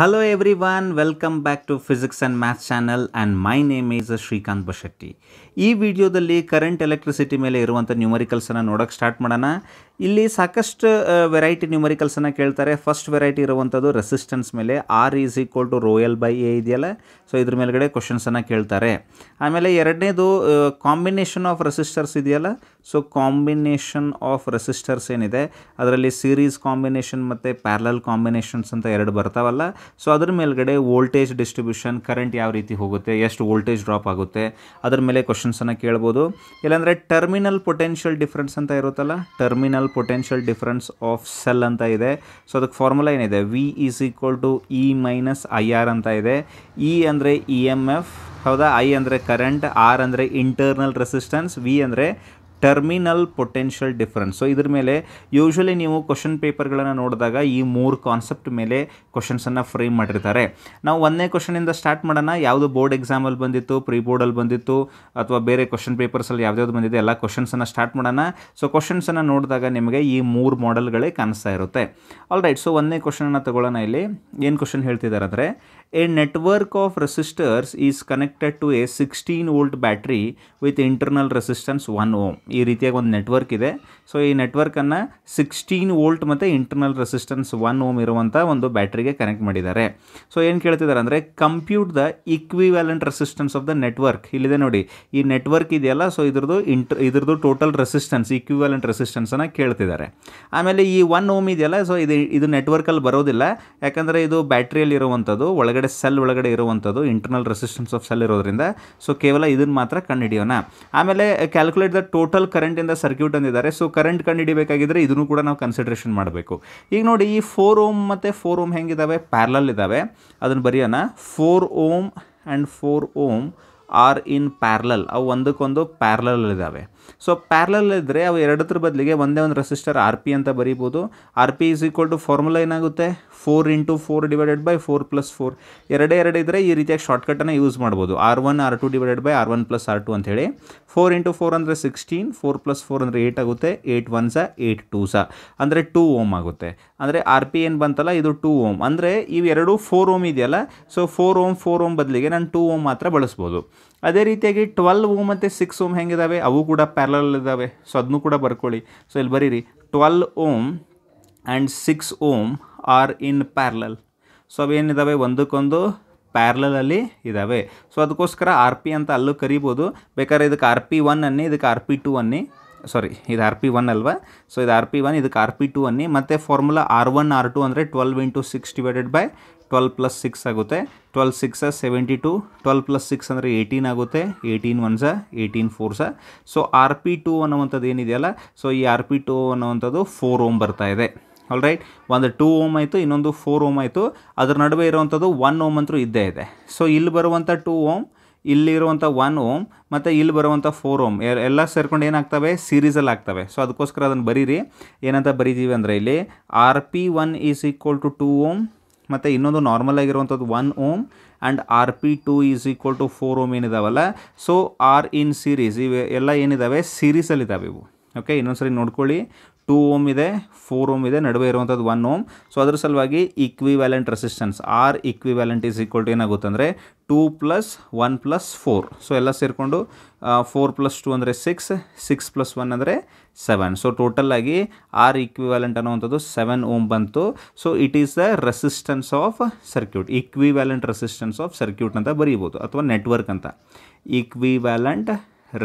Hello everyone, welcome back to Physics and channel channel and my name is Shrikant Bashetti. ಈ ವಿಡಿಯೋದಲ್ಲಿ current electricity ಮೇಲೆ ಇರುವಂಥ ನ್ಯೂಮರಿಕಲ್ಸನ್ನು ನೋಡೋಕ್ಕೆ start ಮಾಡೋಣ ಇಲ್ಲಿ ಸಾಕಷ್ಟು ವೆರೈಟಿ ನ್ಯೂಮರಿಕಲ್ಸನ್ನು ಕೇಳ್ತಾರೆ ಫಸ್ಟ್ ವೆರೈಟಿ ಇರುವಂಥದ್ದು ರೆಸಿಸ್ಟೆನ್ಸ್ ಮೇಲೆ R is equal to rho L by A ಇದೆಯಲ್ಲ ಸೊ ಇದ್ರ ಮೇಲುಗಡೆ ಕ್ವಶನ್ಸನ್ನು ಕೇಳ್ತಾರೆ ಆಮೇಲೆ ಎರಡನೇದು ಕಾಂಬಿನೇಷನ್ ಆಫ್ ರೆಸಿಸ್ಟರ್ಸ್ ಇದೆಯಲ್ಲ ಸೊ ಕಾಂಬಿನೇಷನ್ ಆಫ್ ರೆಸಿಸ್ಟರ್ಸ್ ಏನಿದೆ ಅದರಲ್ಲಿ ಸೀರೀಸ್ ಕಾಂಬಿನೇಷನ್ ಮತ್ತು ಪ್ಯಾರಲಲ್ ಕಾಂಬಿನೇಷನ್ಸ್ ಅಂತ ಎರಡು ಬರ್ತಾವಲ್ಲ ಸೊ ಅದ್ರ ಮೇಲ್ಗಡೆ ವೋಲ್ಟೇಜ್ ಡಿಸ್ಟ್ರಿಬ್ಯೂಷನ್ ಕರೆಂಟ್ ಯಾವ ರೀತಿ ಹೋಗುತ್ತೆ ಎಷ್ಟು ವೋಲ್ಟೇಜ್ ಡ್ರಾಪ್ ಆಗುತ್ತೆ ಅದರ ಮೇಲೆ ಕ್ವಶನ್ಸನ್ನು ಕೇಳ್ಬೋದು ಇಲ್ಲಾಂದರೆ ಟರ್ಮಿನಲ್ ಪೊಟೆನ್ಷಿಯಲ್ ಡಿಫ್ರೆನ್ಸ್ ಅಂತ ಇರುತ್ತಲ್ಲ terminal potential difference of cell ಅಂತ ಇದೆ ಸೊ ಅದಕ್ಕೆ ಫಾರ್ಮುಲಾ ಏನಿದೆ V is equal to E minus I R ಅಂತ ಇದೆ ಇ e ಅಂದರೆ ಇ e ಎಮ್ ಎಫ್ ಹೌದಾ ಐ ಅಂದರೆ ಕರೆಂಟ್ ಆರ್ ಅಂದರೆ ಇಂಟರ್ನಲ್ ರೆಸಿಸ್ಟೆನ್ಸ್ ವಿ ಅಂದರೆ ಟರ್ಮಿನಲ್ ಪೊಟೆನ್ಷಿಯಲ್ ಡಿಫ್ರೆನ್ಸ್ ಸೊ ಇದ್ರ ಮೇಲೆ ಯೂಶ್ವಲಿ ನೀವು ಕ್ವಶನ್ ಪೇಪರ್ಗಳನ್ನು ನೋಡಿದಾಗ ಈ ಮೂರು ಕಾನ್ಸೆಪ್ಟ್ ಮೇಲೆ ಕ್ವಶನ್ಸನ್ನು ಫ್ರೇಮ್ ಮಾಡಿರ್ತಾರೆ ನಾವು ಒಂದನೇ ಕ್ವಶನಿಂದ ಸ್ಟಾರ್ಟ್ ಮಾಡೋಣ ಯಾವುದು ಬೋರ್ಡ್ ಎಕ್ಸಾಮಲ್ಲಿ ಬಂದಿತ್ತು ಪ್ರೀ ಬೋರ್ಡಲ್ಲಿ ಬಂದಿತ್ತು ಅಥವಾ ಬೇರೆ ಕ್ವಶನ್ ಪೇಪರ್ಸಲ್ಲಿ ಯಾವ್ದಾವ್ದು ಬಂದಿದೆ ಎಲ್ಲ ಕ್ವಶನ್ಸನ್ನು ಸ್ಟಾರ್ಟ್ ಮಾಡೋಣ ಸೊ ಕ್ವಶನ್ಸನ್ನು ನೋಡಿದಾಗ ನಿಮಗೆ ಈ ಮೂರು ಮಾಡೆಲ್ಗಳೇ ಕಾಣಿಸ್ತಾ ಇರುತ್ತೆ ಆಲ್ ರೈಟ್ ಸೊ ಒಂದನೇ ಕ್ವಶನನ್ನು ತಗೊಳ್ಳೋಣ ಇಲ್ಲಿ ಏನು ಕ್ವಶನ್ ಹೇಳ್ತಿದ್ದಾರೆ ಅಂದರೆ A network of resistors is connected to a 16 volt battery with internal resistance one ohm ಈ ರೀತಿಯಾಗಿ ಒಂದು ನೆಟ್ವರ್ಕ್ ಇದೆ ಸೊ ಈ ನೆಟ್ವರ್ಕನ್ನು ಸಿಕ್ಸ್ಟೀನ್ ವೋಲ್ಟ್ ಮತ್ತು ಇಂಟರ್ನಲ್ ರೆಸಿಸ್ಟೆನ್ಸ್ ಒನ್ ಓಮ್ ಇರುವಂಥ ಒಂದು ಬ್ಯಾಟ್ರಿಗೆ ಕನೆಕ್ಟ್ ಮಾಡಿದ್ದಾರೆ ಸೊ ಏನು ಕೇಳ್ತಿದ್ದಾರೆ ಅಂದರೆ compute the equivalent resistance of the network ಇಲ್ಲಿದೆ ನೋಡಿ ಈ ನೆಟ್ವರ್ಕ್ ಇದೆಯಲ್ಲ ಸೊ ಇದ್ರದ್ದು ಇಂಟರ್ ಇದ್ರದ್ದು ಟೋಟಲ್ ರೆಸಿಸ್ಟೆನ್ಸ್ ಇಕ್ವಿವ್ಯಾಲೆಂಟ್ ರೆಸಿಸ್ಟೆನ್ಸನ್ನು ಕೇಳ್ತಿದ್ದಾರೆ ಆಮೇಲೆ ಈ ಒನ್ ಓಮ್ ಇದೆಯಲ್ಲ ಸೊ ಇದು ಇದು ನೆಟ್ವರ್ಕಲ್ಲಿ ಬರೋದಿಲ್ಲ ಯಾಕಂದರೆ ಇದು ಬ್ಯಾಟ್ರಿಯಲ್ಲಿ ಇರುವಂಥದ್ದು ಒಳಗೆ ಒಳಗಡೆ ಸೆಲ್ ಒಳಗಡೆ ಇರುವಂಥದ್ದು ಇಂಟರ್ನಲ್ ರೆಸಿಸ್ಟೆನ್ಸ್ ಆಫ್ ಸೆಲ್ ಇರೋದ್ರಿಂದ ಸೊ ಕೇವಲ ಇದನ್ನು ಮಾತ್ರ ಕಂಡುಹಿಡಿಯೋಣ ಆಮೇಲೆ ಕ್ಯಾಲ್ಕುಲೇಟ್ ದ ಟೋಟಲ್ ಕರೆಂಟ್ ಇಂದ ಸರ್ಕ್ಯೂಟ್ ಅಂದಿದ್ದಾರೆ ಸೊ ಕರೆಂಟ್ ಕಂಡುಹಿಡಿಬೇಕಾಗಿದ್ದರೆ ಇದನ್ನು ಕೂಡ ನಾವು ಕನ್ಸಿಡ್ರೇಷನ್ ಮಾಡಬೇಕು ಈಗ ನೋಡಿ ಈ ಫೋರ್ ಓಮ್ ಮತ್ತು ಫೋರ್ ಓಮ್ ಹೆಂಗಿದ್ದಾವೆ ಪ್ಯಾರಲಲ್ ಇದ್ದಾವೆ ಅದನ್ನು ಬರೆಯೋಣ four ohm and four ohm are in parallel ಅವು ಒಂದಕ್ಕೊಂದು ಪ್ಯಾರ್ಲಲ್ ಇದ್ದಾವೆ ಸೊ ಪ್ಯಾರ್ಲಲ್ ಇದ್ದರೆ ಅವು ಎರಡತ್ರ ಬದಲಿಗೆ ಒಂದೇ ಒಂದು ರೆಸಿಸ್ಟರ್ ಆರ್ ಪಿ ಅಂತ ಬರೀಬೋದು R P is equal to formula ಏನಾಗುತ್ತೆ four into four divided by four plus four ಎರಡೇ ಎರಡು ಇದ್ದರೆ ಈ ರೀತಿಯಾಗಿ ಶಾರ್ಟ್ಕಟನ್ನು ಯೂಸ್ ಮಾಡ್ಬೋದು R one R two divided by R one plus R two ಅಂಥೇಳಿ ಫೋರ್ ಇಂಟು ಫೋರ್ ಅಂದರೆ ಸಿಕ್ಸ್ಟೀನ್ ಫೋರ್ ಪ್ಲಸ್ ಫೋರ್ ಅಂದರೆ ಏಯ್ಟ್ ಆಗುತ್ತೆ eight ones eight two ಸಹ ಅಂದರೆ ಟೂ ಓಮ್ ಆಗುತ್ತೆ ಅಂದರೆ ಆರ್ ಪಿ ಏನು ಬಂತಲ್ಲ ಇದು ಟೂ ಓಮ್ ಅಂದರೆ ಇವೆರಡೂ ಫೋರ್ ಓಮ್ ಇದೆಯಲ್ಲ so four ohm four ohm ಬದಲಿಗೆ ನಾನು ಟೂ ಓಮ್ ಮಾತ್ರ ಬಳಸ್ಬೋದು ಅದೇ ರೀತಿಯಾಗಿ ಟ್ವೆಲ್ ಓಮ್ ಮತ್ತು ಸಿಕ್ಸ್ ಓಮ್ ಹೆಂಗಿದಾವೆ ಅವು ಕೂಡ ಪ್ಯಾರಲಲ್ ಇದ್ದಾವೆ ಸೊ ಅದನ್ನು ಕೂಡ ಬರ್ಕೊಳ್ಳಿ ಸೊ ಇಲ್ಲಿ ಬರೀರಿ twelve ohm and six ohm are in parallel so ಅವೇನಿದ್ದಾವೆ ಒಂದಕ್ಕೊಂದು ಪ್ಯಾರ್ಲಲಲ್ಲಿ ಇದ್ದಾವೆ ಸೊ ಅದಕ್ಕೋಸ್ಕರ ಆರ್ ಪಿ ಅಂತ ಅಲ್ಲೂ ಕರಿಬೋದು ಬೇಕಾದ್ರೆ ಇದಕ್ಕೆ ಆರ್ ಪಿ ಒನ್ ಅನ್ನಿ ಇದಕ್ಕೆ ಆರ್ ಪಿ ಟು ಅನ್ನಿ ಸಾರಿ ಇದು ಆರ್ ಪಿ ಒನ್ ಅಲ್ವಾ ಸೊ ಇದು ಆರ್ ಪಿ ಒನ್ ಇದಕ್ಕೆ ಆರ್ ಪಿ ಟು ಅನ್ನಿ ಮತ್ತು formula R one R two ಅಂದರೆ twelve into six divided by twelve plus six ಆಗುತ್ತೆ twelve sixes seventy two twelve plus six ಅಂದರೆ eighteen ಆಗುತ್ತೆ eighteen ones eighteen fours so R P two ಅನ್ನೋವಂಥದ್ದು ಏನಿದೆಯಲ್ಲ so ಈ R P two ಅನ್ನೋವಂಥದ್ದು four ohm ಬರ್ತಾ ಇದೆ ಆಲ್ ರೈಟ್ ಒಂದು ಟೂ ಓಮ್ ಆಯಿತು ಇನ್ನೊಂದು ಫೋರ್ ಓಮ್ ಆಯಿತು ಅದ್ರ ನಡುವೆ ಇರುವಂಥದ್ದು ಒನ್ ಓಮ್ ಅಂತೂ ಇದ್ದೇ ಇದೆ ಸೊ ಇಲ್ಲಿ ಬರುವಂಥ ಟೂ ಓಮ್ ಇಲ್ಲಿರುವಂಥ ಒನ್ ಓಮ್ ಮತ್ತು ಇಲ್ಲಿ ಬರುವಂಥ ಫೋರ್ ಓಮ್ ಎಲ್ಲ ಸೇರ್ಕೊಂಡು ಏನಾಗ್ತವೆ ಸೀರೀಸಲ್ಲಿ ಆಗ್ತವೆ ಸೊ ಅದಕ್ಕೋಸ್ಕರ ಅದನ್ನು ಬರೀರಿ ಏನಂತ ಬರೀತೀವಿ ಅಂದರೆ ಇಲ್ಲಿ R P one is equal to two ohm ಮತ್ತು ಇನ್ನೊಂದು ನಾರ್ಮಲ್ ಆಗಿರುವಂಥದ್ದು one ohm and R P two is equal to four ohm ಏನಿದಾವಲ್ಲ ಸೊ ಆರ್ ಇನ್ ಸೀರೀಸ್ ಇವೆ ಎಲ್ಲ ಏನಿದ್ದಾವೆ ಸೀರೀಸಲ್ಲಿದ್ದಾವೆ ಇವು ಓಕೆ ಇನ್ನೊಂದ್ಸರಿ ನೋಡ್ಕೊಳ್ಳಿ ಟೂ ಓಮ್ ಇದೆ ಫೋರ್ ಓಮ್ ಇದೆ ನಡುವೆ ಇರುವಂಥದ್ದು ಒನ್ ಓಮ್ ಸೊ ಅದ್ರ ಸಲುವಾಗಿ valent resistance R valent is equal to ಏನಾಗುತ್ತೆ ಅಂದರೆ two plus one plus four so ಎಲ್ಲ ಸೇರಿಕೊಂಡು ಫೋರ್ ಪ್ಲಸ್ ಟೂ ಅಂದರೆ ಸಿಕ್ಸ್ ಸಿಕ್ಸ್ ಪ್ಲಸ್ ಒನ್ ಅಂದರೆ ಸೆವೆನ್ ಸೊ ಟೋಟಲ್ ಆಗಿ ಆರ್ ವ್ಯಾಲೆಂಟ್ ಅನ್ನುವಂಥದ್ದು ಸೆವೆನ್ ಓಮ್ ಬಂತು so it is the resistance of circuit valent resistance of circuit ಅಂತ ಬರೀಬೋದು ಅಥವಾ ನೆಟ್ವರ್ಕ್ ಅಂತ valent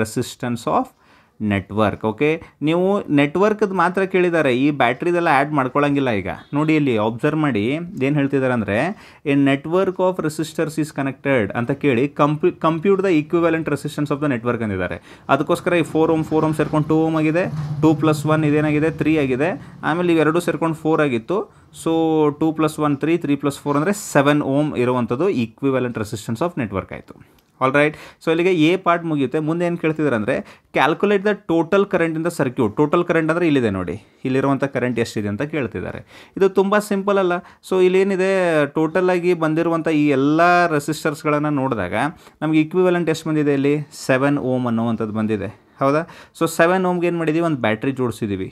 resistance of network okay ನೀವು ನೆಟ್ವರ್ಕ್ ಮಾತ್ರ ಕೇಳಿದ್ದಾರೆ ಈ ಬ್ಯಾಟ್ರಿದೆಲ್ಲ ಆ್ಯಡ್ ಮಾಡ್ಕೊಳ್ಳೋಂಗಿಲ್ಲ ಈಗ ನೋಡಿ ಇಲ್ಲಿ ಒಬ್ಸರ್ವ್ ಮಾಡಿ ಏನು ಹೇಳ್ತಿದ್ದಾರೆ ಅಂದರೆ a network of resistors is connected ಅಂತ ಕೇಳಿ compute compute the equivalent resistance of the network ಅಂದಿದ್ದಾರೆ ಅದಕ್ಕೋಸ್ಕರ ಈ ಫೋರ್ ಓಮ್ ಫೋರ್ ಓಮ್ ಸೇರ್ಕೊಂಡು ಟೂ ಓಮ್ ಆಗಿದೆ ಟೂ ಪ್ಲಸ್ ಒನ್ ಇದೇನಾಗಿದೆ ತ್ರೀ ಆಗಿದೆ ಆಮೇಲೆ ಇವೆರಡೂ ಸೇರ್ಕೊಂಡು ಫೋರ್ ಆಗಿತ್ತು so two plus one three three plus four ಅಂದರೆ ಸೆವೆನ್ ಓಮ್ ಇರುವಂಥದ್ದು ಈಕ್ವಿವಲೆಂಟ್ ರೆಸಿಸ್ಟೆನ್ಸ್ ಆಫ್ ನೆಟ್ವರ್ಕ್ ಆಯಿತು ಆಲ್ ರೈಟ್ ಸೊ ಇಲ್ಲಿಗೆ ಎ ಪಾರ್ಟ್ ಮುಗಿಯುತ್ತೆ ಮುಂದೆ ಏನು ಕೇಳ್ತಿದ್ದಾರೆ ಅಂದರೆ ಕ್ಯಾಲ್ಕುಲೇಟ್ ದ ಟೋಟಲ್ ಕರೆಂಟ್ ಇಂದ ಸರ್ಕ್ಯೂಟ್ ಟೋಟಲ್ ಕರೆಂಟ್ ಅಂದರೆ ಇಲ್ಲಿದೆ ನೋಡಿ ಇಲ್ಲಿರುವಂಥ ಕರೆಂಟ್ ಎಷ್ಟಿದೆ ಅಂತ ಕೇಳ್ತಿದ್ದಾರೆ ಇದು ತುಂಬ ಸಿಂಪಲ್ ಅಲ್ಲ ಸೊ ಇಲ್ಲೇನಿದೆ ಆಗಿ ಬಂದಿರುವಂಥ ಈ ಎಲ್ಲ ರೆಸಿಸ್ಟರ್ಸ್ಗಳನ್ನು ನೋಡಿದಾಗ ನಮಗೆ ಇಕ್ವಿವಲೆಂಟ್ ಎಷ್ಟು ಬಂದಿದೆ ಇಲ್ಲಿ ಸೆವೆನ್ ಓಮ್ ಅನ್ನೋವಂಥದ್ದು ಬಂದಿದೆ ಹೌದಾ ಸೊ ಸೆವೆನ್ ಓಮ್ಗೆ ಏನು ಮಾಡಿದ್ದೀವಿ ಒಂದು ಬ್ಯಾಟ್ರಿ ಜೋಡಿಸಿದ್ದೀವಿ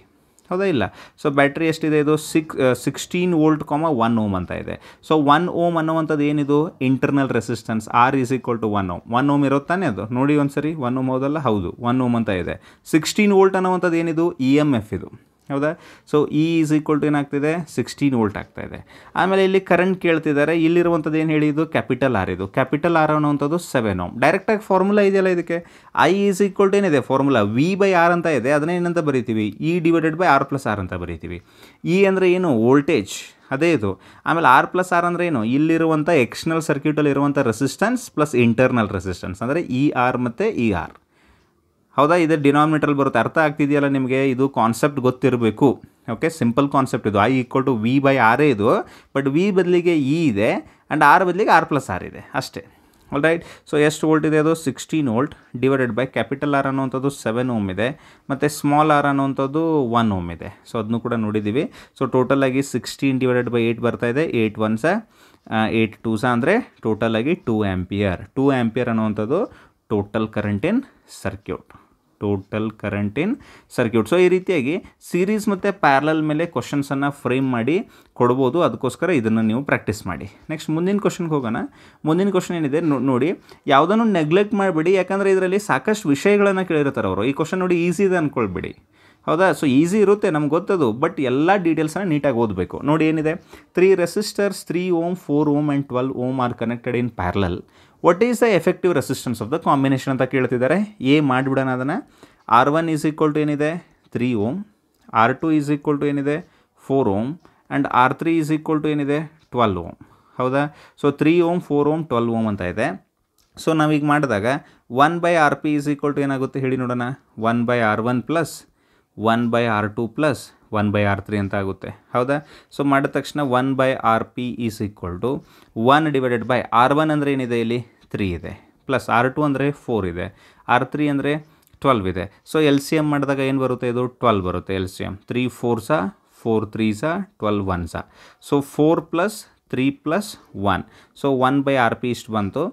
ಹೌದಾ ಇಲ್ಲ ಸೊ ಬ್ಯಾಟ್ರಿ ಎಷ್ಟಿದೆ ಇದು six sixteen volt comma one ohm ಅಂತ ಇದೆ ಸೊ ಒನ್ ಓಮ್ ಅನ್ನೋವಂಥದ್ದು ಏನಿದು internal resistance R is equal to one ohm one ohm ತಾನೇ ಅದು ನೋಡಿ ಒಂದು ಸರಿ ಒನ್ ಓಮ್ ಹೌದಲ್ಲ ಹೌದು ಒನ್ ಓಮ್ ಅಂತ ಇದೆ ಸಿಕ್ಸ್ಟೀನ್ ವೋಲ್ಟ್ ಅನ್ನೋವಂಥದ್ದು ಏನಿದು ಇ ಎಮ್ ಎಫ್ ಇದು ಹೌದಾ so E is equal to ಏನಾಗ್ತಿದೆ ಸಿಕ್ಸ್ಟೀನ್ ವೋಲ್ಟ್ ಆಗ್ತಾ ಇದೆ ಆಮೇಲೆ ಇಲ್ಲಿ ಕರೆಂಟ್ ಕೇಳ್ತಿದ್ದಾರೆ ಇಲ್ಲಿರುವಂಥದ್ದು ಏನು ಹೇಳಿದ್ದು ಕ್ಯಾಪಿಟಲ್ ಆರ್ ಇದು ಕ್ಯಾಪಿಟಲ್ ಆರ್ ಅನ್ನೋವಂಥದ್ದು ಸೆವೆನ್ ಓಮ್ ಡೈರೆಕ್ಟಾಗಿ ಫಾರ್ಮುಲಾ ಇದೆಯಲ್ಲ ಇದಕ್ಕೆ ಐ ಈಸ್ ಈಕ್ವಲ್ ಟು ಏನಿದೆ ಫಾರ್ಮುಲಾ ವಿ ಬೈ ಆರ್ ಅಂತ ಇದೆ ಅದನ್ನೇ ಏನಂತ ಬರಿತೀವಿ E divided by R plus R ಅಂತ ಬರೀತೀವಿ ಇ e ಅಂದರೆ ಏನು ವೋಲ್ಟೇಜ್ ಅದೇ ಇದು ಆಮೇಲೆ ಆರ್ ಪ್ಲಸ್ ಆರ್ ಅಂದರೆ ಏನು ಇಲ್ಲಿರುವಂಥ ಎಕ್ಸ್ಟರ್ನಲ್ ಸರ್ಕ್ಯೂಟಲ್ಲಿ ಇರುವಂಥ ರೆಸಿಸ್ಟೆನ್ಸ್ ಪ್ಲಸ್ ಇಂಟರ್ನಲ್ ರೆಸಿಸ್ಟೆನ್ಸ್ ಅಂದರೆ ಇ ಆರ್ ಮತ್ತು ಇ ಆರ್ ಹೌದಾ ಇದು ಡಿನಾಮಿನೇಟರ್ ಬರುತ್ತೆ ಅರ್ಥ ಆಗ್ತಿದೆಯಲ್ಲ ನಿಮಗೆ ಇದು ಕಾನ್ಸೆಪ್ಟ್ ಗೊತ್ತಿರಬೇಕು ಓಕೆ ಸಿಂಪಲ್ ಕಾನ್ಸೆಪ್ಟ್ ಇದು I equal to V by ಆರೇ ಇದು ಬಟ್ ವಿ ಬದಲಿಗೆ ಇ e ಇದೆ ಆ್ಯಂಡ್ ಆರ್ ಬದಲಿಗೆ ಆರ್ ಪ್ಲಸ್ ಆರ್ ಇದೆ ಅಷ್ಟೇ ಆಲ್ ರೈಟ್ ಸೊ ಎಷ್ಟು ವೋಲ್ಟ್ ಇದೆ ಅದು sixteen volt divided by capital R ಅನ್ನೋವಂಥದ್ದು ಸೆವೆನ್ ಓಮ್ ಇದೆ ಮತ್ತು ಸ್ಮಾಲ್ ಆರ್ ಅನ್ನೋವಂಥದ್ದು ಒನ್ ಓಮ್ ಇದೆ ಸೊ ಅದನ್ನು ಕೂಡ ನೋಡಿದ್ದೀವಿ ಸೊ ಟೋಟಲಾಗಿ ಸಿಕ್ಸ್ಟೀನ್ ಡಿವೈಡೆಡ್ ಬೈ ಏಯ್ಟ್ ಬರ್ತಾ ಇದೆ ಏಯ್ಟ್ ಸ ಏಯ್ಟ್ ಸಹ ಅಂದರೆ ಟೋಟಲಾಗಿ ಟೂ ಆ್ಯಂಪಿಯರ್ ಟೂ ಆ್ಯಂಪಿಯರ್ ಅನ್ನೋವಂಥದ್ದು total current in circuit total current in circuit so ಈ ರೀತಿಯಾಗಿ ಸೀರೀಸ್ ಮತ್ತು ಪ್ಯಾರಲಲ್ ಮೇಲೆ ಕ್ವಶನ್ಸನ್ನು ಫ್ರೇಮ್ ಮಾಡಿ ಕೊಡ್ಬೋದು ಅದಕ್ಕೋಸ್ಕರ ಇದನ್ನು ನೀವು ಪ್ರಾಕ್ಟೀಸ್ ಮಾಡಿ ನೆಕ್ಸ್ಟ್ ಮುಂದಿನ ಕ್ವಶನ್ಗೆ ಹೋಗೋಣ ಮುಂದಿನ ಕ್ವಶನ್ ಏನಿದೆ ನೋಡಿ ಯಾವುದನ್ನು ನೆಗ್ಲೆಕ್ಟ್ ಮಾಡಿಬಿಡಿ ಯಾಕಂದರೆ ಇದರಲ್ಲಿ ಸಾಕಷ್ಟು ವಿಷಯಗಳನ್ನು ಕೇಳಿರ್ತಾರೆ ಅವರು ಈ ಕ್ವಶನ್ ನೋಡಿ ಈಸಿ ಇದೆ ಅಂದ್ಕೊಳ್ಬೇಡಿ ಹೌದಾ ಸೊ ಈಸಿ ಇರುತ್ತೆ ನಮ್ಗೆ ಗೊತ್ತದು ಬಟ್ ಎಲ್ಲ ಡೀಟೇಲ್ಸನ್ನು ನೀಟಾಗಿ ಓದಬೇಕು ನೋಡಿ ಏನಿದೆ three resistors three ohm four ohm and twelve ohm are connected in parallel what is the effective resistance of the combination ಅಂತ ಕೇಳ್ತಿದ್ದಾರೆ ಎ ಮಾಡಿಬಿಡೋಣ ಅದನ್ನು R one is equal to ಏನಿದೆ three ohm R two is equal to ಏನಿದೆ four ohm and R three is equal to ಏನಿದೆ twelve ohm ಹೌದಾ so three ohm four ohm twelve ohm ಅಂತ ಇದೆ ಸೊ ನಾವೀಗ ಮಾಡಿದಾಗ one by R P is equal to ಏನಾಗುತ್ತೆ ಹೇಳಿ ನೋಡೋಣ one by R one plus one by R two plus one by R three ಅಂತ ಆಗುತ್ತೆ ಹೌದಾ ಸೊ ಮಾಡಿದ ತಕ್ಷಣ one by R P is equal to one divided by R one ಅಂದರೆ ಏನಿದೆ ಇಲ್ಲಿ ತ್ರೀ ಇದೆ ಪ್ಲಸ್ ಆರ್ ಟು ಅಂದರೆ ಫೋರ್ ಇದೆ ಆರ್ ತ್ರೀ ಅಂದರೆ ಟ್ವೆಲ್ವ್ ಇದೆ ಸೊ ಎಲ್ ಸಿ ಎಮ್ ಮಾಡಿದಾಗ ಏನು ಬರುತ್ತೆ ಇದು ಟ್ವೆಲ್ವ್ ಬರುತ್ತೆ L C M three four ಸಹ ಫೋರ್ ತ್ರೀ ಸಹ ಟ್ವೆಲ್ ಒನ್ ಸಹ so four plus three plus one so one by R P ಇಷ್ಟು ಬಂತು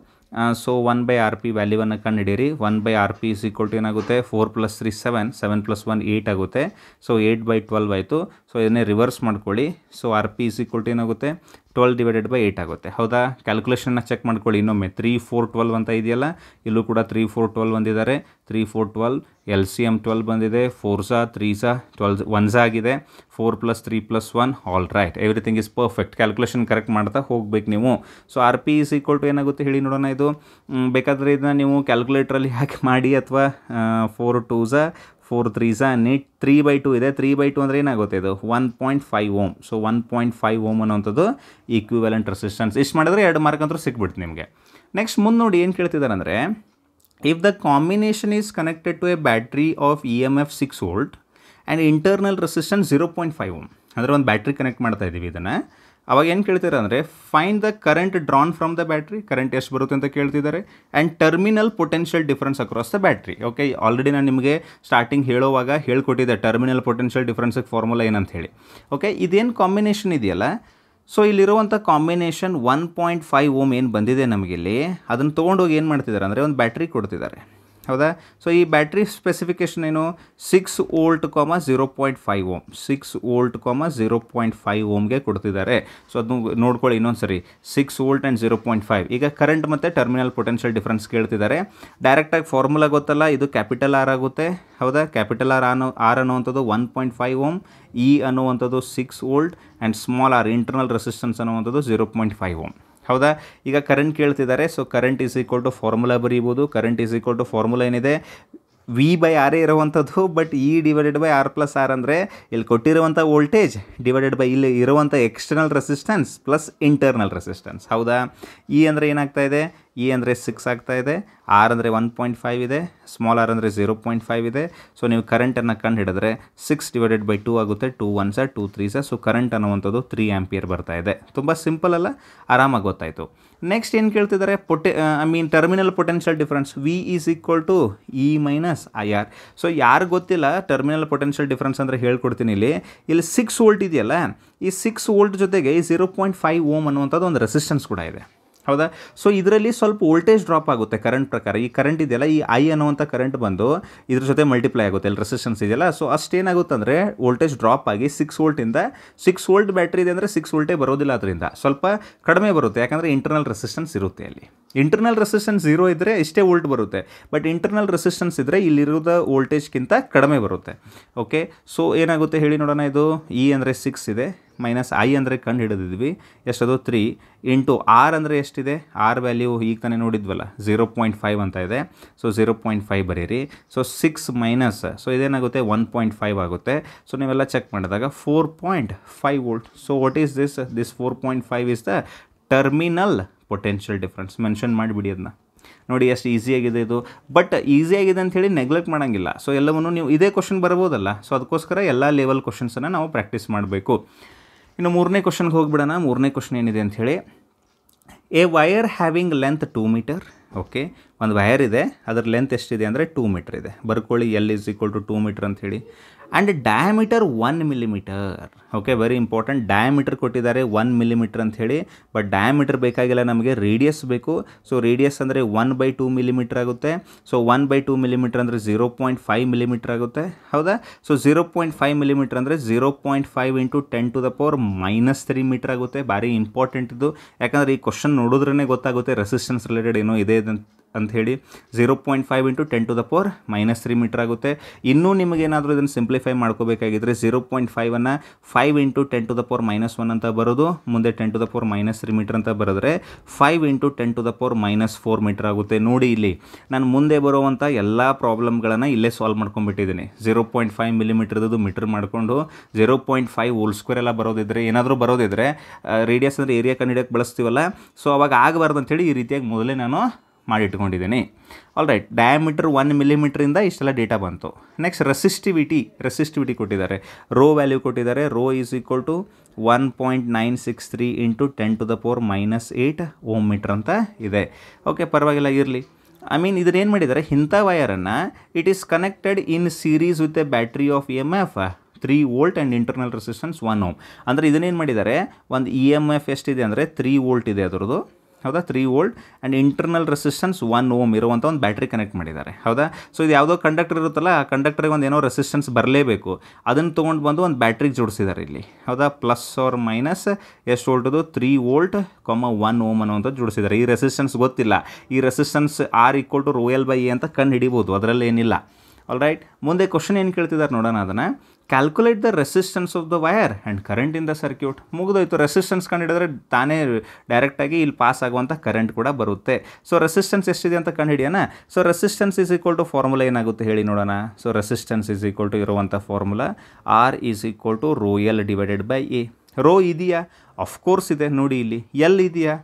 so one by R P ವ್ಯಾಲ್ಯೂವನ್ನು ಕಂಡುಹಿಡೀರಿ one by R P is equal to ಏನಾಗುತ್ತೆ four plus three seven seven plus one eight ಆಗುತ್ತೆ so eight by twelve ಆಯಿತು so ಇದನ್ನೇ reverse ಮಾಡ್ಕೊಳ್ಳಿ so R P is equal to ಏನಾಗುತ್ತೆ twelve divided by eight ಆಗುತ್ತೆ ಹೌದಾ ಕ್ಯಾಲ್ಕುಲೇಷನ್ನ check ಮಾಡ್ಕೊಳ್ಳಿ ಇನ್ನೊಮ್ಮೆ ತ್ರೀ ಫೋರ್ ಟ್ವೆಲ್ವ್ ಅಂತ ಇದೆಯಲ್ಲ ಇಲ್ಲೂ ಕೂಡ ತ್ರೀ ಫೋರ್ ಟ್ವೆಲ್ ಬಂದಿದ್ದಾರೆ three four twelve L C M twelve ಬಂದಿದೆ ಫೋರ್ ಸಾ ತ್ರೀ ಸಾ ಟ್ವೆಲ್ ಸಾ ಆಗಿದೆ four plus three plus one all right everything is perfect calculation correct ಮಾಡ್ತಾ ಹೋಗ್ಬೇಕು ನೀವು so R P is equal to ಏನಾಗುತ್ತೆ ಹೇಳಿ ನೋಡೋಣ ಇದು ಬೇಕಾದರೆ ಇದನ್ನ ನೀವು ಕ್ಯಾಲ್ಕುಲೇಟ್ರಲ್ಲಿ ಹಾಕಿ ಮಾಡಿ ಅಥವಾ ಫೋರ್ ಸಾ ಫೋರ್ ತ್ರೀಸಾನ್ ನೀಟ್ ತ್ರೀ ಬೈ ಟು ಇದೆ ತ್ರೀ ಬೈ ಟು ಅಂದರೆ ಏನಾಗುತ್ತೆ ಇದು one point five ohm so one point five ohm ಅನ್ನೋಂಥದ್ದು ಈಕ್ವಿವೆಲೆಂಟ್ ರೆಸಿಸ್ಟೆನ್ಸ್ ಇಷ್ಟು ಮಾಡಿದ್ರೆ ಎರಡು ಮಾರ್ಕ್ ಅಂತೂ ಸಿಕ್ಬಿಡ್ತು ನಿಮಗೆ ನೆಕ್ಸ್ಟ್ ಮುಂದೆ ನೋಡಿ ಏನು ಕೇಳ್ತಿದ್ದಾರೆ ಅಂದರೆ if the combination is connected to a battery of E M F six volt and internal resistance zero point five ohm ಅಂದರೆ ಒಂದು ಬ್ಯಾಟ್ರಿ ಕನೆಕ್ಟ್ ಮಾಡ್ತಾ ಇದ್ದೀವಿ ಇದನ್ನು ಅವಾಗ ಏನು ಕೇಳ್ತೀರ ಅಂದರೆ find the current drawn from the battery current ಎಷ್ಟು ಬರುತ್ತೆ ಅಂತ ಕೇಳ್ತಿದ್ದಾರೆ and terminal potential difference across the battery okay already ನಾನು ನಿಮಗೆ ಸ್ಟಾರ್ಟಿಂಗ್ ಹೇಳೋವಾಗ ಹೇಳ್ಕೊಟ್ಟಿದ್ದೆ ಟರ್ಮಿನಲ್ ಪೊಟೆನ್ಷಿಯಲ್ ಡಿಫ್ರೆನ್ಸಿಗೆ ಫಾರ್ಮುಲಾ ಏನಂತ ಹೇಳಿ ಓಕೆ ಇದೇನು ಕಾಂಬಿನೇಷನ್ ಇದೆಯಲ್ಲ ಸೊ ಇಲ್ಲಿರುವಂಥ combination one point five ohm ಏನು ಬಂದಿದೆ ನಮಗಿಲ್ಲಿ ಅದನ್ನು ತೊಗೊಂಡೋಗಿ ಏನು ಮಾಡ್ತಿದ್ದಾರೆ ಅಂದರೆ ಒಂದು ಬ್ಯಾಟ್ರಿ ಕೊಡ್ತಿದ್ದಾರೆ ಹೌದಾ ಸೊ ಈ ಬ್ಯಾಟ್ರಿ ಸ್ಪೆಸಿಫಿಕೇಶನ್ ಏನು six volt comma zero point five ohm six volt comma zero point five ಓಮ್ಗೆ ಕೊಡ್ತಿದ್ದಾರೆ ಸೊ ಅದನ್ನು ನೋಡ್ಕೊಳ್ಳಿ ಇನ್ನೊಂದು ಸರಿ six volt and zero point five ಈಗ ಕರೆಂಟ್ ಮತ್ತು ಟರ್ಮಿನಲ್ ಪೊಟೆನ್ಷಿಯಲ್ ಡಿಫ್ರೆನ್ಸ್ ಕೇಳ್ತಿದ್ದಾರೆ ಡೈರೆಕ್ಟಾಗಿ ಫಾರ್ಮುಲಾ ಗೊತ್ತಲ್ಲ ಇದು ಕ್ಯಾಪಿಟಲ್ ಆರ್ ಆಗುತ್ತೆ ಹೌದಾ ಕ್ಯಾಪಿಟಲ್ ಆರ್ ಅನ್ನೋ ಆರ್ ಅನ್ನುವಂಥದ್ದು one point five ohm E ಅನ್ನುವಂಥದ್ದು six volt and small R internal resistance ಅನ್ನುವಂಥದ್ದು ಜೀರೋ ಪಾಯಿಂಟ್ ಫೈವ್ ಓಮ್ ಹೌದಾ ಈಗ ಕರೆಂಟ್ ಕೇಳ್ತಿದ್ದಾರೆ so current is equal to formula ಬರೀಬೋದು current is equal to formula ಏನಿದೆ V by R ಇರುವಂಥದ್ದು but E divided by R plus R ಅಂದರೆ ಇಲ್ಲಿ ಕೊಟ್ಟಿರುವಂಥ ವೋಲ್ಟೇಜ್ ಡಿವೈಡೆಡ್ ಬೈ ಇಲ್ಲಿ ಇರುವಂಥ external resistance plus internal resistance ಹೌದಾ ಈ e ಅಂದರೆ ಏನಾಗ್ತಾ ಇದೆ ಇ e ಅಂದರೆ ಸಿಕ್ಸ್ ಆಗ್ತಾ ಇದೆ ಆರ್ ಅಂದರೆ ಒನ್ ಪಾಯಿಂಟ್ ಫೈವ್ ಇದೆ ಸ್ಮಾಲ್ ಆರ್ ಅಂದರೆ ಝೀರೋ ಪಾಯಿಂಟ್ ಫೈವ್ ಇದೆ ಸೊ ನೀವು ಕರೆಂಟನ್ನು ಕಂಡು ಹಿಡಿದ್ರೆ ಸಿಕ್ಸ್ ಡಿವೈಡೆಡ್ ಬೈ ಟೂ ಆಗುತ್ತೆ ಟೂ ಒನ್ ಸರ್ ಟೂ ತ್ರೀ ಸರ್ ಸೊ ಕರೆಂಟ್ ಅನ್ನುವಂಥದ್ದು ತ್ರೀ ಆ್ಯಂಪಿಯರ್ ಬರ್ತಾ ಇದೆ ತುಂಬ ಸಿಂಪಲ್ ಅಲ್ಲ ಆರಾಮಾಗಿ ಗೊತ್ತಾಯಿತು ನೆಕ್ಸ್ಟ್ ಏನು ಕೇಳ್ತಿದ್ದಾರೆ ಪೊಟೆ I mean terminal potential difference V is equal to E minus I R so ಯಾರು ಗೊತ್ತಿಲ್ಲ ಟರ್ಮಿನಲ್ ಪೊಟೆನ್ಷಿಯಲ್ ಡಿಫ್ರೆನ್ಸ್ ಅಂದರೆ ಹೇಳ್ಕೊಡ್ತೀನಿ ಇಲ್ಲಿ ಇಲ್ಲಿ ಸಿಕ್ಸ್ ವೋಲ್ಟ್ ಇದೆಯಲ್ಲ ಈ ಸಿಕ್ಸ್ ವೋಲ್ಟ್ ಜೊತೆಗೆ ಈ ಝೀರೋ ಪಾಯಿಂಟ್ ಫೈವ್ ಓಮ್ ಅನ್ನುವಂಥದ್ದು ಒಂದು ರೆಸಿಸ್ಟೆನ್ಸ್ ಕೂಡ ಇದೆ ಹೌದಾ ಸೊ ಇದರಲ್ಲಿ ಸ್ವಲ್ಪ ವೋಲ್ಟೇಜ್ ಡ್ರಾಪ್ ಆಗುತ್ತೆ ಕರೆಂಟ್ ಪ್ರಕಾರ ಈ ಕರೆಂಟ್ ಇದೆಯಲ್ಲ ಈ ಐ ಅನ್ನುವಂಥ ಕರೆಂಟ್ ಬಂದು ಇದ್ರ ಜೊತೆ ಮಲ್ಟಿಪ್ಲೈ ಆಗುತ್ತೆ ಅಲ್ಲಿ ರೆಸಿಸ್ಟೆನ್ಸ್ ಇದೆಯಲ್ಲ ಸೊ ಏನಾಗುತ್ತೆ ಅಂದರೆ ವೋಲ್ಟೇಜ್ ಡ್ರಾಪ್ ಆಗಿ ಸಿಕ್ಸ್ ವೋಲ್ಟಿಂದ ಸಿಕ್ಸ್ ವೋಲ್ಟ್ ಬ್ಯಾಟ್ರಿ ಇದೆ ಅಂದರೆ ಸಿಕ್ಸ್ ವೋಲ್ಟೇ ಬರೋದಿಲ್ಲ ಅದರಿಂದ ಸ್ವಲ್ಪ ಕಡಿಮೆ ಬರುತ್ತೆ ಯಾಕಂದರೆ ಇಂಟರ್ನಲ್ ರೆಸಿಸ್ಟೆನ್ಸ್ ಇರುತ್ತೆ ಅಲ್ಲಿ ಇಂಟರ್ನಲ್ ರೆಸಿಸ್ಟೆನ್ಸ್ ಜೀರೋ ಇದ್ದರೆ ಇಷ್ಟೇ ವೋಲ್ಟ್ ಬರುತ್ತೆ ಬಟ್ ಇಂಟರ್ನಲ್ ರೆಸಿಸ್ಟೆನ್ಸ್ ಇದ್ದರೆ ಇಲ್ಲಿರೋದ ವೋಲ್ಟೇಜ್ಗಿಂತ ಕಡಿಮೆ ಬರುತ್ತೆ ಓಕೆ ಸೊ ಏನಾಗುತ್ತೆ ಹೇಳಿ ನೋಡೋಣ ಇದು ಇ e ಅಂದರೆ ಸಿಕ್ಸ್ ಇದೆ ಮೈನಸ್ ಐ ಅಂದರೆ ಕಂಡು ಹಿಡಿದಿದ್ವಿ ಎಷ್ಟದು ತ್ರೀ ಇಂಟು ಆರ್ ಅಂದರೆ ಎಷ್ಟಿದೆ ಆರ್ ವ್ಯಾಲ್ಯೂ ಈಗ ತಾನೇ ನೋಡಿದ್ವಲ್ಲ ಝೀರೋ ಪಾಯಿಂಟ್ ಫೈವ್ ಅಂತ ಇದೆ ಸೊ ಝೀರೋ ಪಾಯಿಂಟ್ ಫೈವ್ ಬರೀರಿ ಸೊ ಸಿಕ್ಸ್ ಮೈನಸ್ ಸೊ ಇದೇನಾಗುತ್ತೆ ಒನ್ ಪಾಯಿಂಟ್ ಫೈವ್ ಆಗುತ್ತೆ ಸೊ ನೀವೆಲ್ಲ ಚೆಕ್ ಮಾಡಿದಾಗ four point five volt so what is this this four point five is the terminal potential difference mention ಮಾಡಿಬಿಡಿ ಅದನ್ನ ನೋಡಿ ಎಷ್ಟು ಈಸಿಯಾಗಿದೆ ಇದು ಬಟ್ ಈಸಿಯಾಗಿದೆ ಅಂಥೇಳಿ ನೆಗ್ಲೆಕ್ಟ್ ಮಾಡೋಂಗಿಲ್ಲ ಸೊ ಎಲ್ಲವನ್ನು ನೀವು ಇದೇ ಕ್ವಶನ್ ಬರ್ಬೋದಲ್ಲ ಸೊ ಅದಕ್ಕೋಸ್ಕರ ಎಲ್ಲ ಲೆವೆಲ್ ಕ್ವಶನ್ಸನ್ನು ನಾವು ಪ್ರಾಕ್ಟೀಸ್ ಮಾಡಬೇಕು ಇನ್ನು ಮೂರನೇ ಕ್ವಶನ್ಗೆ ಹೋಗಿಬಿಡೋಣ ಮೂರನೇ ಕ್ವಶನ್ ಏನಿದೆ ಅಂಥೇಳಿ a wire having length two metre okay ಒಂದು ವಯರ್ ಇದೆ ಅದರ ಲೆಂತ್ ಎಷ್ಟಿದೆ ಅಂದರೆ ಟೂ ಮೀಟ್ರ್ ಇದೆ ಬರ್ಕೊಳ್ಳಿ L is equal to two metre ಅಂಥೇಳಿ and diameter one millimetre okay very important diameter ಕೊಟ್ಟಿದ್ದಾರೆ ಒನ್ ಮಿಲಿಮೀಟರ್ ಅಂತ ಹೇಳಿ ಬಟ್ ಡಯಾಮೀಟರ್ ಬೇಕಾಗಿಲ್ಲ ನಮಗೆ ರೇಡಿಯಸ್ ಬೇಕು ಸೊ ರೇಡಿಯಸ್ ಅಂದರೆ ಒನ್ ಬೈ ಟೂ ಮಿಲಿಮೀಟರ್ ಆಗುತ್ತೆ so one by two millimetre ಅಂದರೆ ಜೀರೋ ಪಾಯಿಂಟ್ ಫೈವ್ ಮಿಲಿಮೀಟರ್ ಆಗುತ್ತೆ ಹೌದಾ so zero point five millimetre ಅಂದರೆ zero point five into ten to the power minus three metre ಆಗುತ್ತೆ ಭಾರಿ important ಇದು ಯಾಕಂದರೆ ಈ ಕ್ವಶನ್ ನೋಡಿದ್ರೇ ಗೊತ್ತಾಗುತ್ತೆ ರೆಸಿಸ್ಟೆನ್ಸ್ ರಿಲೇಟೆಡ್ ಏನೋ ಇದೆ ಅಂತ ಅಂಥೇಳಿ zero point five into ten to the power minus three metre ಆಗುತ್ತೆ ಇನ್ನೂ ನಿಮಗೇನಾದರೂ ಇದನ್ನು ಸಿಂಪ್ಲಿಫೈ ಮಾಡ್ಕೋಬೇಕಾಗಿದ್ದರೆ ಝೀರೋ ಪಾಯಿಂಟ್ ಫೈವನ್ನು five into ten to the power minus one ಅಂತ ಬರೋದು ಮುಂದೆ ten to the four minus three metre ಅಂತ ಬರೆದ್ರೆ five into ten to the power minus four metre ಆಗುತ್ತೆ ನೋಡಿ ಇಲ್ಲಿ ನಾನು ಮುಂದೆ ಬರುವಂಥ ಎಲ್ಲ ಪ್ರಾಬ್ಲಮ್ಗಳನ್ನು ಇಲ್ಲೇ ಸಾಲ್ವ್ ಮಾಡ್ಕೊಂಡ್ಬಿಟ್ಟಿದ್ದೀನಿ ಝೀರೋ ಪಾಯಿಂಟ್ ಫೈವ್ ಮಿಲಿಮೀಟರ್ದು ಮೀಟರ್ ಮಾಡಿಕೊಂಡು zero point five whole square ಎಲ್ಲ ಬರೋದಿದ್ರೆ ಏನಾದರೂ ಬರೋದಿದ್ರೆ ರೇಡಿಯಸ್ ಅಂದರೆ ಏರಿಯಾ ಕಂಡು ಬಳಸ್ತೀವಲ್ಲ ಸೊ ಅವಾಗ ಆಗಬಾರ್ದು ಅಂತೇಳಿ ಈ ರೀತಿಯಾಗಿ ಮೊದಲೇ ನಾನು ಮಾಡಿಟ್ಕೊಂಡಿದ್ದೀನಿ ಆಲ್ ರೈಟ್ ಡಯಾಮೀಟ್ರ್ ಒನ್ ಮಿಲಿಮೀಟ್ರಿಂದ ಇಷ್ಟೆಲ್ಲ ಡೇಟಾ ಬಂತು ನೆಕ್ಸ್ಟ್ ರೆಸಿಸ್ಟಿವಿಟಿ ರೆಸಿಸ್ಟಿವಿಟಿ ಕೊಟ್ಟಿದ್ದಾರೆ ರೋ ವ್ಯಾಲ್ಯೂ ಕೊಟ್ಟಿದ್ದಾರೆ rho is equal to one point nine six three into ten to the four minus eight ohm metre ಅಂತ ಇದೆ ಓಕೆ ಪರವಾಗಿಲ್ಲ ಇರಲಿ ಐ ಮೀನ್ ಏನು ಮಾಡಿದ್ದಾರೆ ಇಂಥ ವಯರನ್ನು it is connected in series with a battery of E M F three volt and internal resistance one ohm ಅಂದರೆ ಇದನ್ನೇನು ಮಾಡಿದ್ದಾರೆ ಒಂದು ಇ ಎಮ್ ಎಫ್ e ಎಷ್ಟಿದೆ ಅಂದರೆ ತ್ರೀ ವೋಲ್ಟ್ ಇದೆ ಅದರದ್ದು ಹೌದಾ three volt and internal resistance one ohm ಇರುವಂಥ ಒಂದು ಬ್ಯಾಟ್ರಿ ಕನೆಕ್ಟ್ ಮಾಡಿದ್ದಾರೆ ಹೌದಾ ಸೊ ಇದು ಯಾವುದೋ ಕಂಡಕ್ಟರ್ ಇರುತ್ತಲ್ಲ ಆ ಕಂಡಕ್ಟರ್ಗೆ ಒಂದು ಏನೋ ರೆಸಿಸ್ಟೆನ್ಸ್ ಬರಲೇಬೇಕು ಅದನ್ನು ತೊಗೊಂಡು ಬಂದು ಒಂದು ಬ್ಯಾಟ್ರಿಗೆ ಜೋಡಿಸಿದ್ದಾರೆ ಇಲ್ಲಿ ಹೌದಾ ಪ್ಲಸ್ ಆರ್ ಮೈನಸ್ ಎಷ್ಟು ವೋಲ್ಟದು three volt comma one ohm ಅನ್ನುವಂಥ ಜೋಡಿಸಿದ್ದಾರೆ ಈ ರೆಸಿಸ್ಟೆನ್ಸ್ ಗೊತ್ತಿಲ್ಲ ಈ resistance R equal to rho L by A ಅಂತ ಕಂಡು ಹಿಡಿಬೋದು ಅದರಲ್ಲಿ ಏನಿಲ್ಲ ಆಲ್ ರೈಟ್ ಮುಂದೆ ಕ್ವಶನ್ ಏನು ಕೇಳ್ತಿದ್ದಾರೆ ನೋಡೋಣ ಅದನ್ನು calculate the resistance of the wire and current in the circuit ಮುಗಿದೋಯ್ತು ರೆಸಿಸ್ಟೆನ್ಸ್ ಕಂಡುಹಿಡಿದ್ರೆ ತಾನೇ ಡೈರೆಕ್ಟಾಗಿ ಇಲ್ಲಿ ಪಾಸ್ ಆಗುವಂಥ ಕರೆಂಟ್ ಕೂಡ ಬರುತ್ತೆ ಸೊ ರೆಸಿಸ್ಟೆನ್ಸ್ ಎಷ್ಟಿದೆ ಅಂತ ಕಂಡುಹಿಡಿಯೋಣ so resistance is equal to formula ಏನಾಗುತ್ತೆ ಹೇಳಿ ನೋಡೋಣ so resistance is equal to ಇರುವಂಥ formula R is equal to rho L divided by A rho ಇದೆಯಾ ಅಫ್ಕೋರ್ಸ್ ಇದೆ ನೋಡಿ ಇಲ್ಲಿ ಎಲ್ ಇದೆಯಾ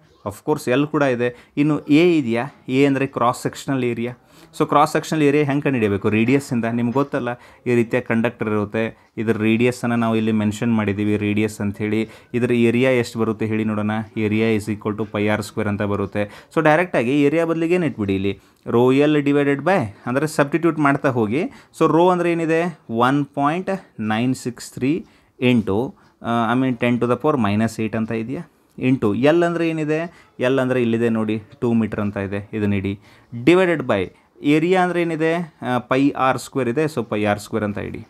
ಕೋರ್ಸ್ ಎಲ್ ಕೂಡ ಇದೆ ಇನ್ನು ಎ ಇದೆಯಾ ಎ ಅಂದರೆ cross sectional area so cross sectional area ಹೆಂಗೆ ರೇಡಿಯಸ್ ರೇಡಿಯಸ್ಸಿಂದ ನಿಮ್ಗೆ ಗೊತ್ತಲ್ಲ ಈ ರೀತಿಯ ಕಂಡಕ್ಟರ್ ಇರುತ್ತೆ ಇದರ ರೇಡಿಯಸ್ಸನ್ನು ನಾವು ಇಲ್ಲಿ ಮೆನ್ಷನ್ ಮಾಡಿದ್ದೀವಿ ರೇಡಿಯಸ್ ಅಂತ ಹೇಳಿ ಇದರ ಏರಿಯಾ ಎಷ್ಟು ಬರುತ್ತೆ ಹೇಳಿ ನೋಡೋಣ area is equal to pi R square ಅಂತ ಬರುತ್ತೆ ಸೊ ಡೈರೆಕ್ಟಾಗಿ ಏರಿಯಾ ಬದಲಿಗೆ ಏನು ಇಟ್ಬಿಡಿ ಇಲ್ಲಿ ರೋ ಎಲ್ ಡಿವೈಡೆಡ್ ಬೈ ಅಂದರೆ ಸಬ್ಸ್ಟಿಟ್ಯೂಟ್ ಮಾಡ್ತಾ ಹೋಗಿ ಸೊ ರೋ ಅಂದರೆ ಏನಿದೆ one point nine six three ಎಂಟು I mean ten to the four minus eight ಅಂತ ಇದೆಯಾ ಇಂಟು ಎಲ್ ಅಂದರೆ ಏನಿದೆ ಎಲ್ ಅಂದರೆ ಇಲ್ಲಿದೆ ನೋಡಿ ಟೂ ಮೀಟ್ರ್ ಅಂತ ಇದೆ ಇದನ್ನಿಡಿ ಡಿವೈಡೆಡ್ ಬೈ ಏರಿಯಾ ಅಂದರೆ ಏನಿದೆ ಪೈ ಆರ್ ಸ್ಕ್ವೇರ್ ಇದೆ ಸೊ ಪೈ ಆರ್ ಸ್ಕ್ವೇರ್ ಅಂತ ಇಡಿ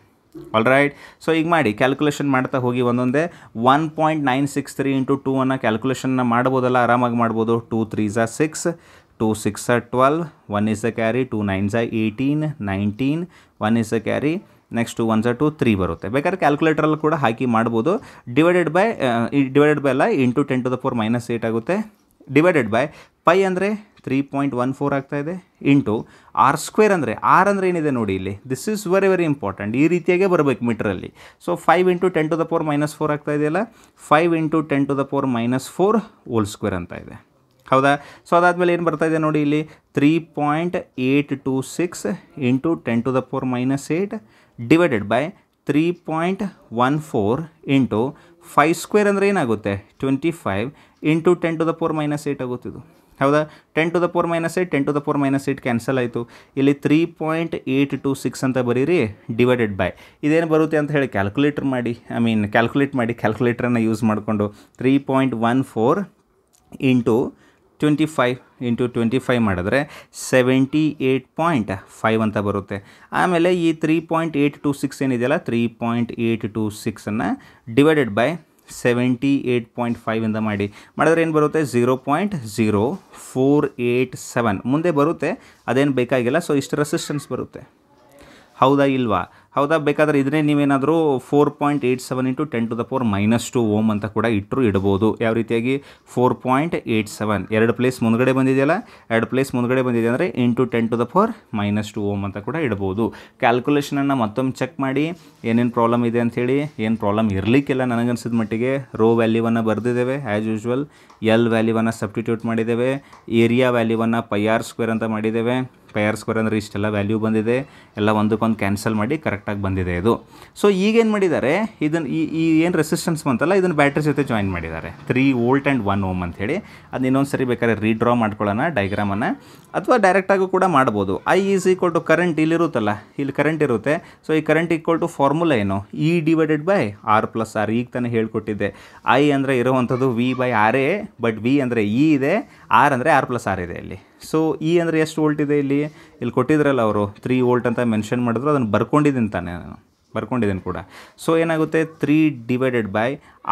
ಆಲ್ ರೈಟ್ ಸೊ ಈಗ ಮಾಡಿ ಕ್ಯಾಲ್ಕುಲೇಷನ್ ಮಾಡ್ತಾ ಹೋಗಿ ಒಂದೊಂದೇ one point nine six three into two ಅನ್ನೋ ಕ್ಯಾಲ್ಕುಲೇಷನ್ನ ಮಾಡ್ಬೋದಲ್ಲ ಆರಾಮಾಗಿ ಮಾಡ್ಬೋದು ಟೂ ತ್ರೀ ಝಾ ಸಿಕ್ಸ್ ಟೂ ಸಿಕ್ಸ್ ಝಾ twelve one is a carry two nine ಝಾ eighteen nineteen one is a carry next one ಝಾ ಟು ತ್ರೀ ಬರುತ್ತೆ ಬೇಕಾದ್ರೆ ಕ್ಯಾಲ್ಕುಲೇಟ್ರಲ್ಲಿ ಕೂಡ ಹಾಕಿ ಮಾಡ್ಬೋದು ಡಿವೈಡೆಡ್ ಬೈ ಡಿವೈಡೆಡ್ ಬೈ ಅಲ್ಲ into ten to the four minus eight ಆಗುತ್ತೆ ಡಿವೈಡೆಡ್ ಬೈ ಪೈ ಅಂದರೆ ತ್ರೀ ಪಾಯಿಂಟ್ ಒನ್ ಫೋರ್ ಆಗ್ತಾ ಇದೆ ಇಂಟು ಆರ್ ಸ್ಕ್ವೇರ್ ಅಂದರೆ ಆರ್ ಅಂದರೆ ಏನಿದೆ ನೋಡಿ ಇಲ್ಲಿ this is very very important ಈ ರೀತಿಯಾಗೆ ಬರಬೇಕು ಮೀಟ್ರಲ್ಲಿ so five into ten to the four minus four ಆಗ್ತಾ ಇದೆಯಲ್ಲ five into ten to the power minus four whole square ಅಂತ ಇದೆ ಹೌದಾ ಸೊ ಅದಾದಮೇಲೆ ಏನು ಬರ್ತಾ ಇದೆ ನೋಡಿ ಇಲ್ಲಿ three point eight two six into ten to the power minus eight divided by three point one four into five square ಅಂದರೆ ಏನಾಗುತ್ತೆ twenty five into ten to the four minus eight ಆಗುತ್ತಿದ್ದು ಹೌದಾ ten to the four minus eight ten to the four minus eight cancel ಆಯಿತು ಇಲ್ಲಿ three point eight two six ಅಂತ ಬರೀರಿ divided by ಇದೇನು ಬರುತ್ತೆ ಅಂತ ಹೇಳಿ ಕ್ಯಾಲ್ಕುಲೇಟರ್ ಮಾಡಿ ಐ ಮೀನ್ ಕ್ಯಾಲ್ಕುಲೇಟ್ ಮಾಡಿ ಕ್ಯಾಲ್ಕುಲೇಟ್ರನ್ನು ಯೂಸ್ ಮಾಡಿಕೊಂಡು three point one four into twenty five into twenty five ಮಾಡಿದ್ರೆ ಸೆವೆಂಟಿ ಏಯ್ಟ್ ಪಾಯಿಂಟ್ ಫೈವ್ ಅಂತ ಬರುತ್ತೆ ಆಮೇಲೆ ಈ three point eight two six ಏನಿದೆಯಲ್ಲ ತ್ರೀ ಪಾಯಿಂಟ್ ಏಯ್ಟ್ ಟು ಸಿಕ್ಸನ್ನು divided by seventy eight point ಫೈವಿಂದ ಮಾಡಿ ಮಾಡಿದ್ರೆ ಏನು ಬರುತ್ತೆ zero point zero four eight seven ಮುಂದೆ ಬರುತ್ತೆ ಅದೇನು ಬೇಕಾಗಿಲ್ಲ ಸೊ ಇಷ್ಟು ರೆಸಿಸ್ಟೆನ್ಸ್ ಬರುತ್ತೆ ಹೌದಾ ಇಲ್ವಾ ಹೌದಾ ಬೇಕಾದರೆ ಇದನ್ನೇ ನೀವೇನಾದರೂ four point eight seven into ten to the four minus two ohm ಅಂತ ಕೂಡ ಇಟ್ಟರು ಇಡ್ಬೋದು ಯಾವ ರೀತಿಯಾಗಿ ಫೋರ್ ಪಾಯಿಂಟ್ ಏಯ್ಟ್ ಸೆವೆನ್ ಎರಡು ಪ್ಲೇಸ್ ಮುಂದಗಡೆ ಬಂದಿದೆಯಲ್ಲ ಎರಡು ಪ್ಲೇಸ್ ಮುಂದ್ಗಡೆ ಬಂದಿದೆ ಅಂದರೆ into ten to the four minus two ohm ಅಂತ ಕೂಡ ಇಡ್ಬೋದು ಕ್ಯಾಲ್ಕುಲೇಷನನ್ನು ಮತ್ತೊಮ್ಮೆ ಚೆಕ್ ಮಾಡಿ ಏನೇನು ಪ್ರಾಬ್ಲಮ್ ಇದೆ ಅಂಥೇಳಿ ಏನು ಪ್ರಾಬ್ಲಮ್ ಇರಲಿಕ್ಕಿಲ್ಲ ನನಗನ್ಸಿದ ಮಟ್ಟಿಗೆ ರೋ ವ್ಯಾಲ್ಯೂವನ್ನು ಬರೆದಿದ್ದೇವೆ ಆ್ಯಸ್ ಯೂಶ್ವಲ್ ಎಲ್ ವ್ಯಾಲ್ಯೂವನ್ನು ಸಬ್ಸ್ಟಿಟ್ಯೂಟ್ ಮಾಡಿದ್ದೇವೆ ಏರಿಯಾ ವ್ಯಾಲ್ಯೂವನ್ನು ಪೈ ಆರ್ ಸ್ಕ್ವೇರ್ ಅಂತ ಮಾಡಿದ್ದೇವೆ ಪೈ ಆರ್ ಸ್ಕ್ವೇರ್ ಅಂದರೆ ಇಷ್ಟೆಲ್ಲ ವ್ಯಾಲ್ಯೂ ಬಂದಿದೆ ಎಲ್ಲ ಒಂದಕ್ಕೊಂದು ಕ್ಯಾನ್ಸಲ್ ಮಾಡಿ ಕರೆಕ್ಟ್ ಕರೆಕ್ಟಾಗಿ ಬಂದಿದೆ ಇದು ಸೊ ಈಗೇನು ಮಾಡಿದ್ದಾರೆ ಇದನ್ನು ಈ ಈ ಏನು ರೆಸಿಸ್ಟೆನ್ಸ್ ಬಂತಲ್ಲ ಇದನ್ನು ಬ್ಯಾಟ್ರಿ ಜೊತೆ ಜಾಯಿನ್ ಮಾಡಿದ್ದಾರೆ three volt and one ohm ಅಂಥೇಳಿ ಅದು ಇನ್ನೊಂದು ಸರಿ ಬೇಕಾದ್ರೆ ರೀಡ್ರಾ ಮಾಡ್ಕೊಳ್ಳೋಣ ಡೈಗ್ರಾಮನ್ನು ಅಥವಾ ಡೈರೆಕ್ಟಾಗೂ ಕೂಡ ಮಾಡ್ಬೋದು I is equal to current ಇಲ್ಲಿರುತ್ತಲ್ಲ ಇಲ್ಲಿ ಕರೆಂಟ್ ಇರುತ್ತೆ ಸೊ ಈ ಕರೆಂಟ್ ಈಕ್ವಲ್ ಟು ಫಾರ್ಮುಲಾ ಏನು E divided by R plus R ಈಗ ತಾನೇ ಹೇಳ್ಕೊಟ್ಟಿದ್ದೆ ಐ ಅಂದರೆ ಇರುವಂಥದ್ದು V by R a but V ಅಂದರೆ ಇ ಇದೆ ಆರ್ ಅಂದರೆ ಆರ್ ಪ್ಲಸ್ ಆರ್ ಇದೆ ಇಲ್ಲಿ ಸೊ ಇ e ಅಂದರೆ ಎಷ್ಟು ವೋಲ್ಟ್ ಇದೆ ಇಲ್ಲಿ ಇಲ್ಲಿ ಕೊಟ್ಟಿದ್ರಲ್ಲ ಅವರು ತ್ರೀ ವೋಲ್ಟ್ ಅಂತ ಮೆನ್ಷನ್ ಮಾಡಿದ್ರು ಅದನ್ನು ಬರ್ಕೊಂಡಿದ್ದೀನಿ ತಾನೇ ನಾನು ಬರ್ಕೊಂಡಿದ್ದೀನಿ ಕೂಡ ಸೊ ಏನಾಗುತ್ತೆ ತ್ರೀ ಡಿವೈಡೆಡ್ ಬೈ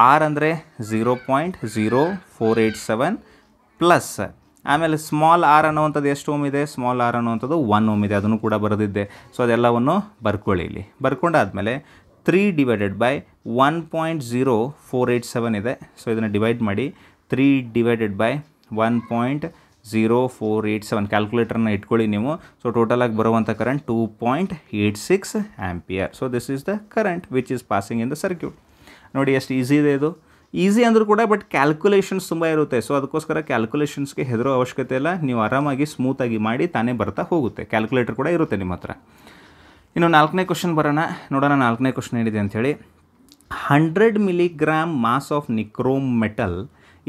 ಆರ್ ಅಂದರೆ zero point zero four eight seven plus ಆಮೇಲೆ ಸ್ಮಾಲ್ ಆರ್ ಅನ್ನೋವಂಥದ್ದು ಎಷ್ಟು ಓಮ್ ಇದೆ ಸ್ಮಾಲ್ ಆರ್ ಅನ್ನೋವಂಥದ್ದು ಒನ್ ಓಮ್ ಇದೆ ಅದನ್ನು ಕೂಡ ಬರೆದಿದ್ದೆ ಸೊ ಅದೆಲ್ಲವನ್ನು ಬರ್ಕೊಳ್ಳಿ ಇಲ್ಲಿ ಬರ್ಕೊಂಡಾದಮೇಲೆ three divided by one point zero four eight seven ಇದೆ ಸೊ ಇದನ್ನು ಡಿವೈಡ್ ಮಾಡಿ three divided by one point zero four eight seven ಕ್ಯಾಲ್ಕುಲೇಟರ್ನ ಇಟ್ಕೊಳ್ಳಿ ನೀವು ಸೊ ಟೋಟಲಾಗಿ ಬರುವಂಥ current two point eight six ampere so this is the current which is passing in the circuit ನೋಡಿ ಎಷ್ಟು ಈಸಿ ಇದೆ ಇದು ಈಸಿ ಅಂದರೂ ಕೂಡ ಬಟ್ ಕ್ಯಾಲ್ಕುಲೇಷನ್ಸ್ ತುಂಬ ಇರುತ್ತೆ ಸೊ ಅದಕ್ಕೋಸ್ಕರ ಕ್ಯಾಲ್ಕುಲೇಷನ್ಸ್ಗೆ ಹೆದರೋ ಅವಶ್ಯಕತೆ ಇಲ್ಲ ನೀವು ಆರಾಮಾಗಿ ಸ್ಮೂತಾಗಿ ಮಾಡಿ ತಾನೇ ಬರ್ತಾ ಹೋಗುತ್ತೆ ಕ್ಯಾಲ್ಕುಲೇಟರ್ ಕೂಡ ಇರುತ್ತೆ ನಿಮ್ಮ ಹತ್ರ ಇನ್ನು ನಾಲ್ಕನೇ ಕ್ವಶನ್ ಬರೋಣ ನೋಡೋಣ ನಾಲ್ಕನೇ ಕ್ವಶನ್ ಹೇಳಿದೆ ಅಂಥೇಳಿ hundred milligram mass of nichrome metal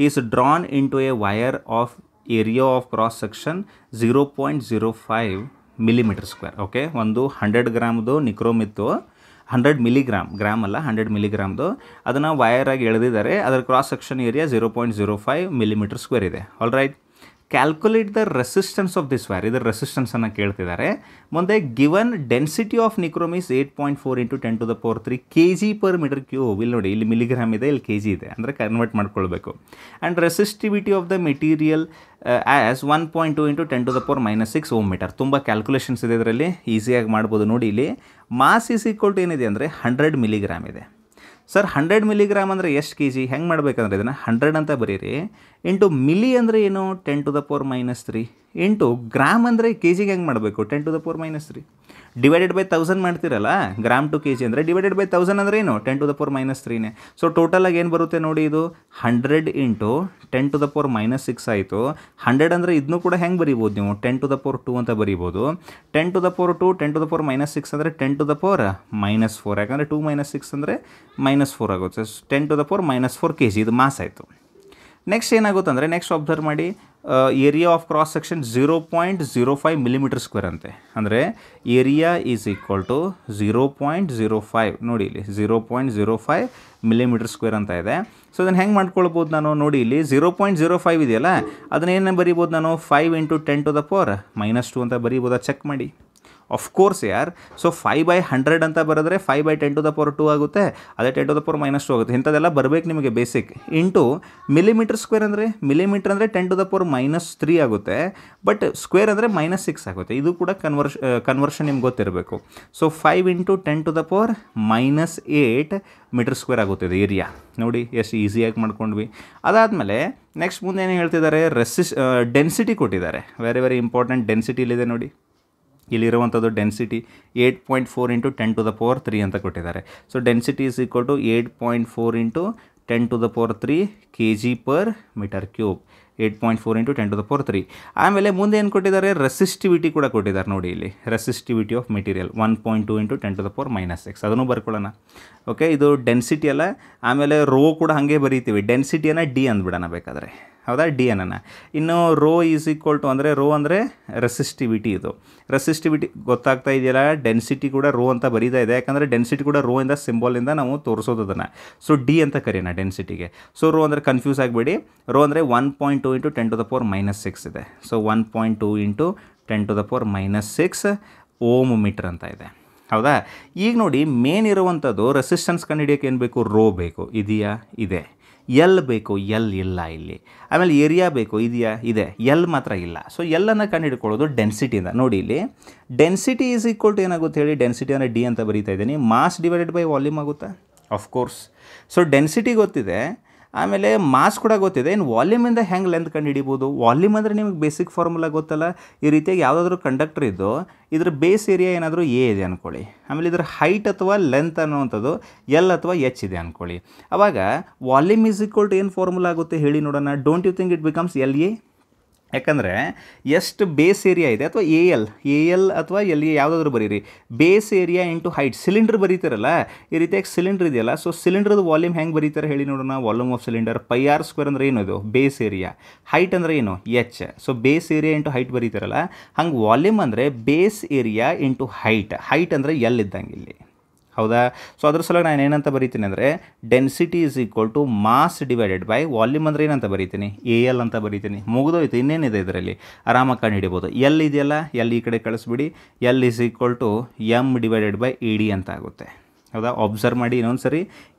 is drawn a drawn of a of cross section zero point section five millimetre square okay ಒಂದು ಹಂಡ್ರೆಡ್ ಗ್ರಾಮ್ದು ನಿಕ್ರೋಮಿತ್ತು ಹಂಡ್ರೆಡ್ ಮಿಲಿಗ್ರಾಮ್ ಗ್ರಾಮ್ ಅಲ್ಲ ಹಂಡ್ರೆಡ್ ಮಿಲಿಗ್ರಾಮ್ದು ಅದನ್ನು ವಯರಾಗಿ ಎಳ್ದಿದ್ದಾರೆ ಅದರ cross section area zero point zero five millimetre square ಇದೆ all right calculate the resistance of this wire ಇದರ ರೆಸಿಸ್ಟೆನ್ಸನ್ನು ಕೇಳ್ತಿದ್ದಾರೆ ಮುಂದೆ given density of nichrome is eight point four into ten to the power three K G per metre cube ಇಲ್ಲಿ ನೋಡಿ ಇಲ್ಲಿ milligram ಇದೆ ಇಲ್ಲಿ ಕೆ ಜಿ ಇದೆ ಅಂದರೆ ಕನ್ವರ್ಟ್ ಮಾಡ್ಕೊಳ್ಬೇಕು and resistivity of the material as one point two into ten to the power minus six ohm metre ತುಂಬ calculations ಇದೆ ಇದರಲ್ಲಿ ಈಸಿಯಾಗಿ ಮಾಡ್ಬೋದು ನೋಡಿ ಇಲ್ಲಿ ಮಾಸ್ ಈಸ್ ಈಕ್ವಲ್ ಟು ಏನಿದೆ ಅಂದರೆ ಹಂಡ್ರೆಡ್ ಮಿಲಿಗ್ರಾಮ್ ಇದೆ ಸರ್ ಹಂಡ್ರೆಡ್ ಮಿಲಿಗ್ರಾಮ್ ಅಂದರೆ ಎಷ್ಟು ಕೆ ಜಿ ಹೆಂಗೆ ಮಾಡಬೇಕಂದ್ರೆ ಇದನ್ನು ಹಂಡ್ರೆಡ್ ಅಂತ ಬರೀರಿ ಇಂಟು ಮಿಲಿ ಅಂದರೆ ಏನು ten to the power minus three into gram ಅಂದರೆ ಕೆ ಜಿಗೆ ಹೆಂಗೆ ಮಾಡಬೇಕು ten to the power minus three divided by thousand ಮಾಡ್ತಿರಲ್ಲ ಗ್ರಾಮ್ ಟು ಕೆ ಜಿ ಅಂದರೆ ಡಿವೈಡೆಡ್ ಬೈ ತೌಸಂಡ್ ಅಂದರೆ ಏನು ten to the four minus ತ್ರೀನೇ ಸೊ ಟೋಟಲಾಗಿ ಏನು ಬರುತ್ತೆ ನೋಡಿ ಇದು hundred into ten to the four minus six ಆಯಿತು ಹಂಡ್ರೆಡ್ ಅಂದರೆ ಇದನ್ನು ಕೂಡ ಹೆಂಗೆ ಬರಿಬೋದು ನೀವು ten to the four to ಅಂತ ಬರಿಬೋದು ten to the four two ten to the four minus six ಅಂದರೆ ten to the four minus four ಯಾಕಂದರೆ ಟು ಮೈನಸ್ ಸಿಕ್ಸ್ ಅಂದರೆ ಮೈನಸ್ ಫೋರ್ ಆಗುತ್ತೆ ten to the four minus four K G ಇದು mass ಆಯಿತು next ಏನಾಗುತ್ತೆ ಅಂದರೆ next observe ಮಾಡಿ area of cross section zero point zero five millimetre square ಅಂತೆ ಅಂದರೆ area is equal to zero point zero five ನೋಡಿ ಇಲ್ಲಿ zero point zero five millimetre square ಅಂತ ಇದೆ ಸೊ ಅದನ್ನು ಹೆಂಗೆ ಮಾಡ್ಕೊಳ್ಬೋದು ನಾನು ನೋಡಿ ಇಲ್ಲಿ ಝೀರೋ ಪಾಯಿಂಟ್ ಝೀರೋ ಫೈವ್ ಇದೆಯಲ್ಲ ಅದನ್ನೇನು ಬರಿಬೋದು ನಾನು five into ten to the power minus two ಅಂತ ಬರಿಬೋದಾ ಚೆಕ್ ಮಾಡಿ ಅಫ್ಕೋರ್ಸ್ ಯಾರ್ ಸೊ ಫೈ ಬೈ ಹಂಡ್ರೆಡ್ ಅಂತ ಬರೆದ್ರೆ five by ten to the power two ಆಗುತ್ತೆ ಅದೇ ten to the power minus two ಆಗುತ್ತೆ ಇಂಥದೆಲ್ಲ ಬರಬೇಕು ನಿಮಗೆ ಬೇಸಿಕ್ ಇಂಟು ಮಿಲಿಮೀಟರ್ ಸ್ಕ್ವೇರ್ ಅಂದರೆ ಮಿಲಿಮೀಟರ್ ಅಂದರೆ ten to the power minus three ಆಗುತ್ತೆ ಬಟ್ ಸ್ಕ್ವೇರ್ ಅಂದರೆ ಮೈನಸ್ ಸಿಕ್ಸ್ ಆಗುತ್ತೆ ಇದು ಕೂಡ ಕನ್ವರ್ಷ ಕನ್ವರ್ಷನ್ ನಿಮ್ಗೆ ಗೊತ್ತಿರಬೇಕು so five into ten to the power minus eight metre square ಆಗುತ್ತೆ ಇದು ಏರಿಯಾ ನೋಡಿ ಎಷ್ಟು ಈಸಿಯಾಗಿ ಮಾಡ್ಕೊಂಡ್ವಿ ಅದಾದಮೇಲೆ ನೆಕ್ಸ್ಟ್ ಮುಂದೆ ಏನು ಹೇಳ್ತಿದ್ದಾರೆ ರೆಸಿಸ್ ಡೆನ್ಸಿಟಿ ಕೊಟ್ಟಿದ್ದಾರೆ ವೆರಿ ವೆರಿ ಇಂಪಾರ್ಟೆಂಟ್ ಡೆನ್ಸಿಟಿ ನೋಡಿ ಇಲ್ಲಿರುವಂಥದ್ದು density eight point four into ten to the power three ಅಂತ ಕೊಟ್ಟಿದ್ದಾರೆ so density is equal to eight point four into ten to the power three K G per metre cube eight point four into ten to the power three ಆಮೇಲೆ ಮುಂದೆ ಏನು ಕೊಟ್ಟಿದ್ದಾರೆ resistivity ಕೂಡ ಕೊಟ್ಟಿದ್ದಾರೆ ನೋಡಿ ಇಲ್ಲಿ resistivity of material one point two into ten to the power minus six ಅದನ್ನು ಬರ್ಕೊಳ್ಳೋಣ ಓಕೆ ಇದು ಡೆನ್ಸಿಟಿ ಅಲ್ಲ ಆಮೇಲೆ ರೋ ಕೂಡ ಹಾಗೆ ಬರೀತೀವಿ ಡೆನ್ಸಿಟಿಯನ್ನು ಡಿ ಅಂದ್ಬಿಡೋಣ ಬೇಕಾದರೆ ಹೌದಾ ಡಿ ಅನ್ನೋಣ ಇನ್ನು ರೋ ಈಸ್ ಈಕ್ವಲ್ ಟು ಅಂದರೆ ರೋ ಅಂದರೆ ರೆಸಿಸ್ಟಿವಿಟಿ ಇದು ರೆಸಿಸ್ಟಿವಿಟಿ ಗೊತ್ತಾಗ್ತಾ ಇದೆಯಲ್ಲ ಡೆನ್ಸಿಟಿ ಕೂಡ ರೋ ಅಂತ ಬರೀತಾ ಇದೆ ಯಾಕಂದರೆ ಡೆನ್ಸಿಟಿ ಕೂಡ ರೋ ಇಂದ ಸಿಂಬಲಿಂದ ನಾವು ತೋರಿಸೋದು ಅದನ್ನು ಸೊ ಡಿ ಅಂತ ಕರೀಣ ಡೆನ್ಸಿಟಿಗೆ ಸೊ ರೋ ಅಂದರೆ ಕನ್ಫ್ಯೂಸ್ ಆಗಬೇಡಿ ರೋ ಅಂದರೆ one point two into ten to the four minus six ಇದೆ so one point two into ten to the four minus six ohm metre ಅಂತ ಇದೆ ಹೌದಾ ಈಗ ನೋಡಿ ಮೇನ್ ಇರುವಂಥದ್ದು ರೆಸಿಸ್ಟೆನ್ಸ್ ಕಂಡುಹಿಡಿಯೋಕೆ ಏನು ಬೇಕು ರೋ ಬೇಕು ಇದೆಯಾ ಇದೆ ಎಲ್ ಬೇಕು ಎಲ್ ಇಲ್ಲ ಇಲ್ಲಿ ಆಮೇಲೆ ಏರಿಯಾ ಬೇಕು ಇದೆಯಾ ಇದೆ ಎಲ್ ಮಾತ್ರ ಇಲ್ಲ ಸೊ ಎಲ್ಲನ್ನು ಕಂಡುಹಿಡ್ಕೊಳ್ಳೋದು ಡೆನ್ಸಿಟಿಯಿಂದ ನೋಡಿ ಇಲ್ಲಿ ಡೆನ್ಸಿಟಿ ಈಸ್ ಈಕ್ವಲ್ ಟು ಏನಾಗುತ್ತೆ ಹೇಳಿ ಡೆನ್ಸಿಟಿ ಅಂದರೆ ಡಿ ಅಂತ ಬರೀತಾ ಇದ್ದೀನಿ ಮಾಸ್ ಡಿವೈಡೆಡ್ ಬೈ ವಾಲ್ಯೂಮ್ ಆಗುತ್ತಾ ಆಫ್ಕೋರ್ಸ್ ಸೊ ಡೆನ್ಸಿಟಿ ಗೊತ್ತಿದೆ ಆಮೇಲೆ ಮಾಸ್ ಕೂಡ ಗೊತ್ತಿದೆ ಇನ್ನು ವಾಲ್ಯೂಮಿಂದ ಹೆಂಗೆ ಲೆಂತ್ ಕಂಡು ಹಿಡಿಬೋದು ವಾಲ್ಯೂಮ್ ಅಂದರೆ ನಿಮಗೆ ಬೇಸಿಕ್ ಫಾರ್ಮುಲಾ ಗೊತ್ತಲ್ಲ ಈ ರೀತಿಯಾಗಿ ಯಾವುದಾದ್ರೂ ಕಂಡಕ್ಟರ್ ಇದ್ದು ಇದ್ರ ಬೇಸ್ ಏರಿಯಾ ಏನಾದರೂ ಎ ಇದೆ ಅಂದ್ಕೊಳ್ಳಿ ಆಮೇಲೆ ಇದ್ರ ಹೈಟ್ ಅಥವಾ ಲೆಂತ್ ಅನ್ನುವಂಥದ್ದು ಎಲ್ ಅಥವಾ ಎಚ್ ಇದೆ ಅಂದ್ಕೊಳ್ಳಿ ಅವಾಗ ವಾಲ್ಯೂಮ್ ಈಸ್ ಈಕ್ವಲ್ ಟು ಏನು ಫಾರ್ಮುಲಾ ಆಗುತ್ತೆ ಹೇಳಿ ನೋಡೋಣ don't you think it becomes L A ಯಾಕಂದರೆ ಎಷ್ಟು ಬೇಸ್ ಏರಿಯಾ ಇದೆ ಅಥವಾ ಎ ಎಲ್ ಎ ಎಲ್ ಅಥವಾ ಎಲ್ ಎ ಯಾವುದಾದ್ರೂ ಬರೀರಿ base area into height cylinder ಬರೀತಾರಲ್ಲ ಈ ರೀತಿಯಾಗಿ ಸಿಲಿಂಡರ್ ಇದೆಯಲ್ಲ ಸೊ ಸಿಲಿಂಡ್ರದ್ದು ವಾಲ್ಯೂಮ್ ಹೆಂಗೆ ಬರೀತಾರೆ ಹೇಳಿ ನೋಡೋಣ volume of cylinder pi R square ಅಂದರೆ ಏನು ಇದು ಬೇಸ್ ಏರಿಯಾ ಹೈಟ್ ಅಂದರೆ ಏನು H so base area into height ಬರೀತಾರಲ್ಲ ಹಂಗೆ ವಾಲ್ಯೂಮ್ ಅಂದರೆ base area into height height ಅಂದರೆ ಎಲ್ ಇದ್ದಂಗೆ ಇಲ್ಲಿ ಹೌದಾ ಸೊ ಅದ್ರ ಸಲುವಾಗಿ ನಾನು ಏನಂತ ಬರೀತೀನಿ ಅಂದರೆ density is equal to mass divided by volume ಅಂದರೆ ಏನಂತ ಬರೀತೀನಿ ಎ ಎಲ್ ಅಂತ ಬರೀತೀನಿ ಮುಗಿದೋಯ್ತು ಇನ್ನೇನಿದೆ ಇದರಲ್ಲಿ ಆರಾಮಾಗಿ ಕಂಡು ಹಿಡಿಬೋದು ಎಲ್ ಇದೆಯಲ್ಲ ಎಲ್ ಈ ಕಡೆ ಕಳಿಸ್ಬಿಡಿ L is equal to M divided by E D ಅಂತ ಆಗುತ್ತೆ ಹೌದಾ ಒಬ್ಸರ್ವ್ ಮಾಡಿ ಇನ್ನೊಂದು ಸರಿ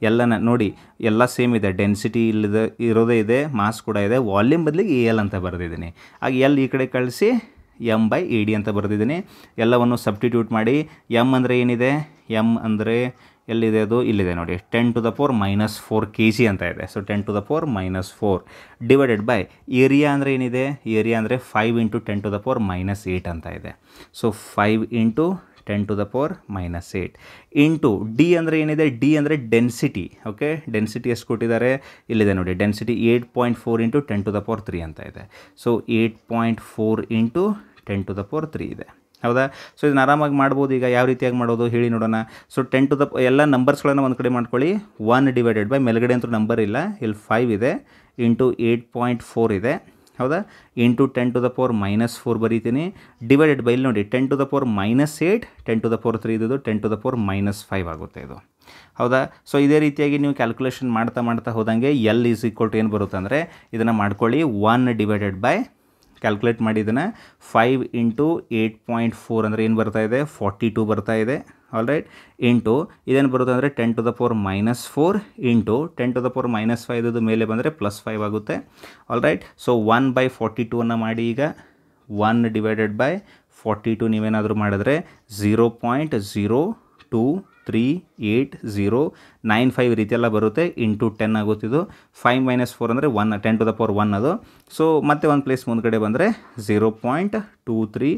ಎಲ್ಲನ ನೋಡಿ ಎಲ್ಲ ಸೇಮ್ ಇದೆ ಡೆನ್ಸಿಟಿ ಇಲ್ಲದ ಇರೋದೇ ಇದೆ ಮಾಸ್ ಕೂಡ ಇದೆ ವಾಲ್ಯೂಮ್ ಬದಲಿಗೆ ಎ ಎಲ್ ಅಂತ ಬರೆದಿದ್ದೀನಿ ಆಗ ಎಲ್ ಈ ಕಡೆ ಕಳಿಸಿ ಎಮ್ ಬೈ ಇ ಡಿ ಅಂತ ಬರೆದಿದ್ದೀನಿ ಎಲ್ಲವನ್ನು ಸಬ್ಸ್ಟಿಟ್ಯೂಟ್ ಮಾಡಿ ಎಮ್ ಅಂದರೆ ಏನಿದೆ ಎಮ್ ಅಂದರೆ ಎಲ್ಲಿದೆ ಅದು ಇಲ್ಲಿದೆ ನೋಡಿ ten to the four minus four K G ಅಂತ ಇದೆ so ten to the four minus four divided by area ಅಂದರೆ ಏನಿದೆ ಏರಿಯಾ ಅಂದರೆ five into ten to the four minus eight ಅಂತ ಇದೆ so five into ten to the four minus eight into D ಅಂದರೆ ಏನಿದೆ D ಅಂದರೆ density okay density ಎಷ್ಟು ಕೊಟ್ಟಿದ್ದಾರೆ ಇಲ್ಲಿದೆ ನೋಡಿ density eight point four into ten to the four three ಅಂತ ಇದೆ so eight point four into ten to the four three ಇದೆ ಹೌದಾ ಸೊ ಇದನ್ನ ಆರಾಮಾಗಿ ಮಾಡ್ಬೋದು ಈಗ ಯಾವ ರೀತಿಯಾಗಿ ಮಾಡೋದು ಹೇಳಿ ನೋಡೋಣ ಸೊ ಟೆನ್ ಟು ದ ಎಲ್ಲ ನಂಬರ್ಸ್ಗಳನ್ನು ಒಂದು ಕಡೆ ಮಾಡ್ಕೊಳ್ಳಿ ಒನ್ ಡಿವೈಡೆಡ್ ಬೈ ಮೇಲ್ಗಡೆ ಅಂತೂ ನಂಬರ್ ಇಲ್ಲ ಇಲ್ಲಿ ಫೈವ್ ಇದೆ ಇಂಟು ಏಯ್ಟ್ ಪಾಯಿಂಟ್ ಫೋರ್ ಇದೆ ಹೌದಾ into ten to the power minus four ಬರೀತೀನಿ ಡಿವೈಡೆಡ್ ಬೈ ಇಲ್ಲಿ ನೋಡಿ ten to the four minus eight ten to the four three ಇದ್ದು ten to the four minus five ಆಗುತ್ತೆ ಇದು ಹೌದಾ ಸೊ ಇದೇ ರೀತಿಯಾಗಿ ನೀವು ಕ್ಯಾಲ್ಕುಲೇಷನ್ ಮಾಡ್ತಾ ಮಾಡ್ತಾ ಹೋದಂಗೆ ಎಲ್ ಈಸ್ ಈಕ್ವಲ್ ಏನು ಬರುತ್ತೆ ಅಂದರೆ ಇದನ್ನು ಮಾಡ್ಕೊಳ್ಳಿ ಒನ್ ಡಿವೈಡೆಡ್ ಬೈ ಕ್ಯಾಲ್ಕುಲೇಟ್ ಮಾಡಿದ್ದೇನೆ five into eight point four ಅಂದರೆ ಏನು ಬರ್ತಾ ಇದೆ ಫಾರ್ಟಿ ಟು ಬರ್ತಾ ಇದೆ ಆಲ್ ರೈಟ್ ಇಂಟು ಇದೇನು ಬರುತ್ತೆ ಅಂದರೆ ten to the four minus four into ten to the four minus five ಇದು ಮೇಲೆ ಬಂದರೆ ಪ್ಲಸ್ ಫೈವ್ ಆಗುತ್ತೆ all right so one by forty ಟೂವನ್ನು ಮಾಡಿ ಈಗ one divided by forty two ನೀವೇನಾದರೂ ಮಾಡಿದ್ರೆ zero point zero two three eight zero nine five ರೀತಿಯೆಲ್ಲ ಬರುತ್ತೆ ಇಂಟು ಟೆನ್ ಆಗುತ್ತಿದ್ದು ಫೈವ್ ಮೈನಸ್ ಫೋರ್ ಅಂದರೆ one ten to the power one ಅದು ಸೊ ಮತ್ತೆ ಒಂದು ಪ್ಲೇಸ್ ಮುಂದ್ಗಡೆ ಬಂದರೆ zero point two three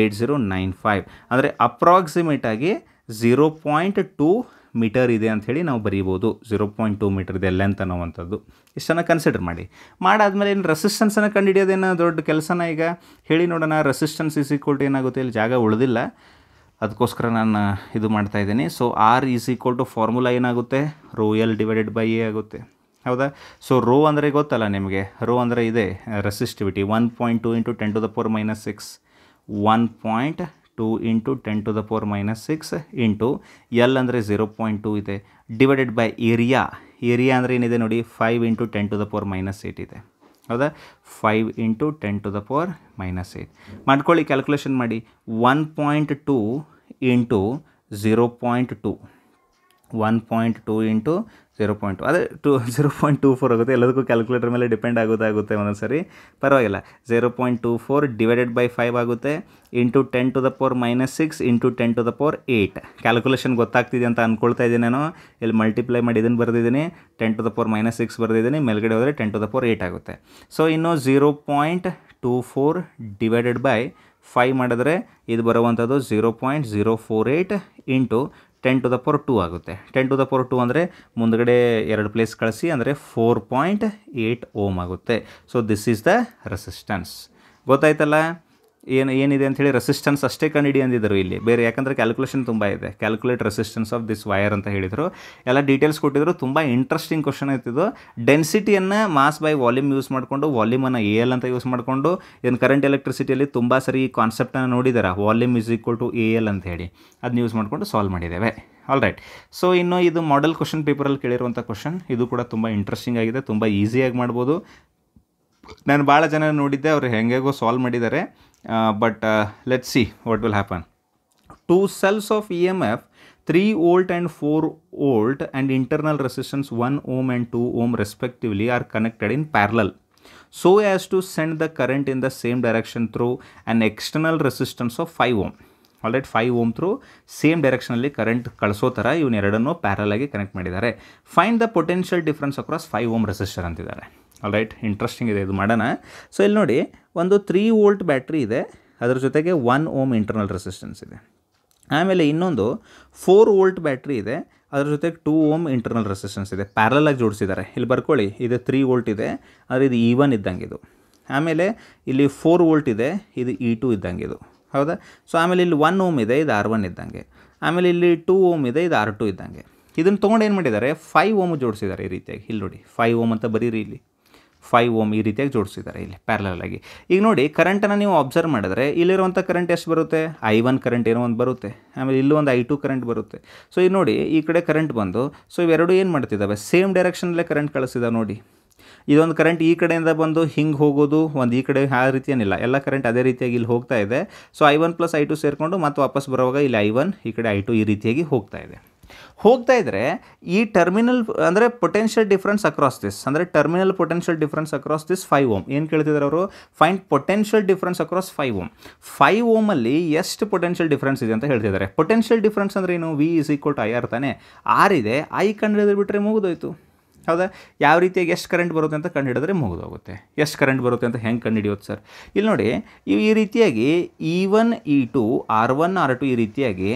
eight zero nine five ಅಂದರೆ ಅಪ್ರಾಕ್ಸಿಮೇಟಾಗಿ ಝೀರೋ ಪಾಯಿಂಟ್ ಟೂ ಮೀಟರ್ ಇದೆ ಅಂಥೇಳಿ ನಾವು ಬರೀಬೋದು ಝೀರೋ ಪಾಯಿಂಟ್ ಟೂ ಮೀಟರ್ ಇದೆ ಲೆಂತ್ ಅನ್ನೋವಂಥದ್ದು ಇಷ್ಟನ್ನು ಕನ್ಸಿಡರ್ ಮಾಡಿ ಮಾಡಾದಮೇಲೆ ಏನು ರೆಸಿಸ್ಟೆನ್ಸನ್ನು ಕಂಡುಹಿಡಿಯೋದೇನೋ ದೊಡ್ಡ ಕೆಲಸನ ಈಗ ಹೇಳಿ ನೋಡೋಣ ರೆಸಿಸ್ಟೆನ್ಸ್ ಇಸ್ ಈಕ್ವಲ್ಟಿ ಏನಾಗುತ್ತೆ ಇಲ್ಲಿ ಜಾಗ ಉಳಿದಿಲ್ಲ ಅದಕ್ಕೋಸ್ಕರ ನಾನು ಇದು ಮಾಡ್ತಾ ಇದ್ದೀನಿ so R is equal to formula ಏನಾಗುತ್ತೆ rho L divided by A ಆಗುತ್ತೆ ಹೌದಾ ಸೊ ರೋ ಅಂದರೆ ಗೊತ್ತಲ್ಲ ನಿಮಗೆ ರೋ ಅಂದರೆ ಇದೆ resistivity one point two into ten to the four minus six one point two into ten to the power minus six into L ಅಂದರೆ zero point two ಇದೆ divided by area area ಅಂದರೆ ಏನಿದೆ ನೋಡಿ five into ten to the power minus eight ಇದೆ ಹೌದಾ five into ten to the power minus eight ಮಾಡ್ಕೊಳ್ಳಿ calculation ಮಾಡಿ one point two into zero point two one point two into zero point two ಅದೇ two zero point two four ಆಗುತ್ತೆ ಎಲ್ಲದಕ್ಕೂ calculator ಮೇಲೆ depend ಆಗೋದಾಗುತ್ತೆ ಒಂದೊಂದು ಸರಿ ಪರವಾಗಿಲ್ಲ zero point two four divided by five ಆಗುತ್ತೆ into ten to the power minus six into ten to the power eight calculation ಗೊತ್ತಾಗ್ತಿದೆ ಅಂತ ಅಂದ್ಕೊಳ್ತಾ ಇದ್ದೀನಿ ನಾನು ಇಲ್ಲಿ ಮಲ್ಟಿಪ್ಲೈ ಮಾಡಿ ಇದನ್ನು ಬರೆದಿದ್ದೀನಿ ten to the power minus six ಬರೆದಿದ್ದೀನಿ ಮೇಲ್ಗಡೆ ಹೋದರೆ ten to the power eight ಆಗುತ್ತೆ ಸೊ ಇನ್ನು zero point two four divided by five ಮಾಡಿದ್ರೆ ಇದು ಬರುವಂಥದ್ದು zero point zero four eight into ten to the power two ಆಗುತ್ತೆ ten to the power two ಅಂದರೆ ಮುಂದಗಡೆ ಎರಡು ಪ್ಲೇಸ್ ಕಳಿಸಿ ಅಂದರೆ ಫೋರ್ ಪಾಯಿಂಟ್ ಏಯ್ಟ್ ಓಮ್ ಆಗುತ್ತೆ so this is the resistance ಗೊತ್ತಾಯ್ತಲ್ಲ ಏನು ಏನಿದೆ ಅಂಥೇಳಿ ರೆಸಿಸ್ಟೆನ್ಸ್ ಅಷ್ಟೇ ಕಂಡಿಡಿ ಅಂದಿದ್ದರು ಇಲ್ಲಿ ಬೇರೆ ಯಾಕಂದರೆ ಕ್ಯಾಲ್ಕುಲೇಷನ್ ತುಂಬ ಇದೆ calculate resistance of this wire ಅಂತ ಹೇಳಿದರು ಎಲ್ಲ ಡೀಟೇಲ್ಸ್ ಕೊಟ್ಟಿದ್ರು ತುಂಬ ಇಂಟ್ರೆಸ್ಟಿಂಗ್ ಕ್ವಶನ್ ಆಯ್ತಿದ್ದು ಡೆನ್ಸಿಟಿಯನ್ನು ಮಾಸ್ ಬೈ ವಾಲ್ಯೂಮ್ ಯೂಸ್ ಮಾಡಿಕೊಂಡು ವಾಲ್ಯೂಮನ್ನು ಎ ಎಲ್ ಅಂತ ಯೂಸ್ ಮಾಡಿಕೊಂಡು ಏನು ಕರೆಂಟ್ ಎಲೆಕ್ಟ್ರಿಸಿಟಿಯಲ್ಲಿ ತುಂಬ ಸರಿ ಈ ಕಾನ್ಸೆಪ್ಟನ್ನು ನೋಡಿದಾರೆ volume is equal to A L ಅಂತ ಹೇಳಿ ಅದನ್ನ ಯೂಸ್ ಮಾಡಿಕೊಂಡು ಸಾಲ್ವ್ ಮಾಡಿದ್ದೇವೆ ಆಲ್ ರೈಟ್ ಸೊ ಇನ್ನು ಇದು ಮಾಡೆಲ್ ಕ್ವಶನ್ ಪೇಪರಲ್ಲಿ ಕೇಳಿರುವಂಥ ಕ್ವಶನ್ ಇದು ಕೂಡ ತುಂಬ ಇಂಟ್ರೆಸ್ಟಿಂಗ್ ಆಗಿದೆ ತುಂಬ ಈಸಿಯಾಗಿ ಮಾಡ್ಬೋದು ನಾನು ಭಾಳ ಜನ ನೋಡಿದ್ದೆ ಅವ್ರು ಹೆಂಗೆಗೋ ಸಾಲ್ವ್ ಮಾಡಿದ್ದಾರೆ but let see what will happen two cells of E M F three volt and four volt and internal resistance one ohm and two ohm respectively are connected in parallel so as to send the current in the same direction through and external resistance of five ohm already five ohm through same ಡೈರೆಕ್ಷನಲ್ಲಿ current ಕಳಿಸೋ ಥರ ಇವನ್ನೆರಡನ್ನೂ ಪ್ಯಾರಲಾಗಿ connect ಮಾಡಿದ್ದಾರೆ fine the potential difference across five ohm resistor ಅಂತಿದ್ದಾರೆ all right interesting ಇದೆ ಇದು ಮಾಡೋಣ ಸೊ ಇಲ್ಲಿ ನೋಡಿ ಒಂದು ತ್ರೀ ವೋಲ್ಟ್ ಬ್ಯಾಟ್ರಿ ಇದೆ ಅದರ ಜೊತೆಗೆ ಒನ್ ಓಮ್ ಇಂಟರ್ನಲ್ ರೆಸಿಸ್ಟೆನ್ಸ್ ಇದೆ ಆಮೇಲೆ ಇನ್ನೊಂದು ಫೋರ್ ವೋಲ್ಟ್ ಬ್ಯಾಟ್ರಿ ಇದೆ ಅದರ ಜೊತೆಗೆ ಟೂ ಓಮ್ ಇಂಟರ್ನಲ್ ರೆಸಿಸ್ಟೆನ್ಸ್ ಇದೆ ಪ್ಯಾರಲಾಗಿ ಜೋಡಿಸಿದ್ದಾರೆ ಇಲ್ಲಿ ಬರ್ಕೊಳ್ಳಿ ಇದು ತ್ರೀ ವೋಲ್ಟ್ ಇದೆ ಆದರೆ ಇದು ಇ e ಒನ್ ಇದ್ದಂಗೆ ಇದು ಆಮೇಲೆ ಇಲ್ಲಿ ಫೋರ್ ವೋಲ್ಟ್ ಇದೆ ಇದು ಇ e ಟು ಇದ್ದಂಗೆ ಇದು ಹೌದಾ ಸೊ ಆಮೇಲೆ ಇಲ್ಲಿ ಒನ್ ಓಮ್ ಇದೆ ಇದು ಆರ್ ಒನ್ ಇದ್ದಂಗೆ ಆಮೇಲೆ ಇಲ್ಲಿ ಟೂ ಓಮ್ ಇದೆ ಇದು ಆರ್ ಟು ಇದ್ದಂಗೆ ಇದನ್ನು ತೊಗೊಂಡು ಏನು ಮಾಡಿದ್ದಾರೆ ಫೈವ್ ಓಮ್ ಜೋಡಿಸಿದ್ದಾರೆ ಈ ರೀತಿಯಾಗಿ ಇಲ್ಲಿ ನೋಡಿ ಫೈವ್ ಓಮ್ ಅಂತ ಬರೀರಿ ಇಲ್ಲಿ ಫೈವ್ ಓಮ್ ಈ ರೀತಿಯಾಗಿ ಜೋಡಿಸಿದ್ದಾರೆ ಇಲ್ಲಿ ಪ್ಯಾರಲಾಗಿ ಈಗ ನೋಡಿ ಕರೆಂಟನ್ನು ನೀವು ಅಬ್ಸರ್ವ್ ಮಾಡಿದ್ರೆ ಇಲ್ಲಿರುವಂಥ ಕರೆಂಟ್ ಎಷ್ಟು ಬರುತ್ತೆ ಐ ಒನ್ ಕರೆಂಟ್ ಏನೋ ಒಂದು ಬರುತ್ತೆ ಆಮೇಲೆ ಇಲ್ಲೂ ಒಂದು ಐ ಟು ಕರೆಂಟ್ ಬರುತ್ತೆ ಸೊ ಈಗ ನೋಡಿ ಈ ಕಡೆ ಕರೆಂಟ್ ಬಂದು ಸೊ ಇವೆರಡು ಏನು ಮಾಡ್ತಿದ್ದಾವೆ ಸೇಮ್ ಡೈರೆಕ್ಷನಲ್ಲೇ ಕರೆಂಟ್ ಕಳಿಸಿದ ನೋಡಿ ಇದೊಂದು ಕರೆಂಟ್ ಈ ಕಡೆಯಿಂದ ಬಂದು ಹಿಂಗೆ ಹೋಗೋದು ಒಂದು ಈ ಕಡೆ ಆ ರೀತಿ ಏನಿಲ್ಲ ಎಲ್ಲ ಕರೆಂಟ್ ಅದೇ ರೀತಿಯಾಗಿ ಇಲ್ಲಿ ಹೋಗ್ತಾ ಇದೆ so I one plus I two ಸೇರಿಕೊಂಡು ಮತ್ತೆ ವಾಪಸ್ ಬರುವಾಗ ಇಲ್ಲಿ ಐ ಒನ್ ಈ ಕಡೆ ಐ ಟು ಈ ರೀತಿಯಾಗಿ ಹೋಗ್ತಾ ಇದೆ ಹೋಗ್ತಾ ಇದ್ದರೆ ಈ ಟರ್ಮಿನಲ್ ಅಂದರೆ ಪೊಟೆನ್ಷಿಯಲ್ ಡಿಫ್ರೆನ್ಸ್ ಅಕ್ರಾಸ್ ದಿಸ್ ಅಂದರೆ terminal potential difference across this five ohm ಏನು ಕೇಳ್ತಿದ್ದಾರೆ ಅವರು find potential difference across five ohm five ಓಮಲ್ಲಿ ಎಷ್ಟು ಪೊಟೆನ್ಷಿಯಲ್ ಡಿಫ್ರೆನ್ಸ್ ಇದೆ ಅಂತ ಹೇಳ್ತಿದ್ದಾರೆ ಪೊಟೆನ್ಷಿಯಲ್ ಡಿಫ್ರೆನ್ಸ್ ಅಂದರೆ ಏನು V is equal to I R ತಾನೆ ಆರ್ ಇದೆ ಐ ಕಂಡು ಬಿಟ್ಟರೆ ಮುಗಿದೋಯ್ತು ಹೌದಾ ಯಾವ ರೀತಿಯಾಗಿ ಎಷ್ಟು ಕರೆಂಟ್ ಬರುತ್ತೆ ಅಂತ ಕಂಡು ಹಿಡಿದ್ರೆ ಮುಗಿದೋಗುತ್ತೆ ಎಷ್ಟು ಕರೆಂಟ್ ಬರುತ್ತೆ ಅಂತ ಹೆಂಗೆ ಕಂಡು ಹಿಡಿಯೋದು ಸರ್ ಇಲ್ಲಿ ನೋಡಿ ಇವು ಈ ರೀತಿಯಾಗಿ E one E two R one R two ಈ ರೀತಿಯಾಗಿ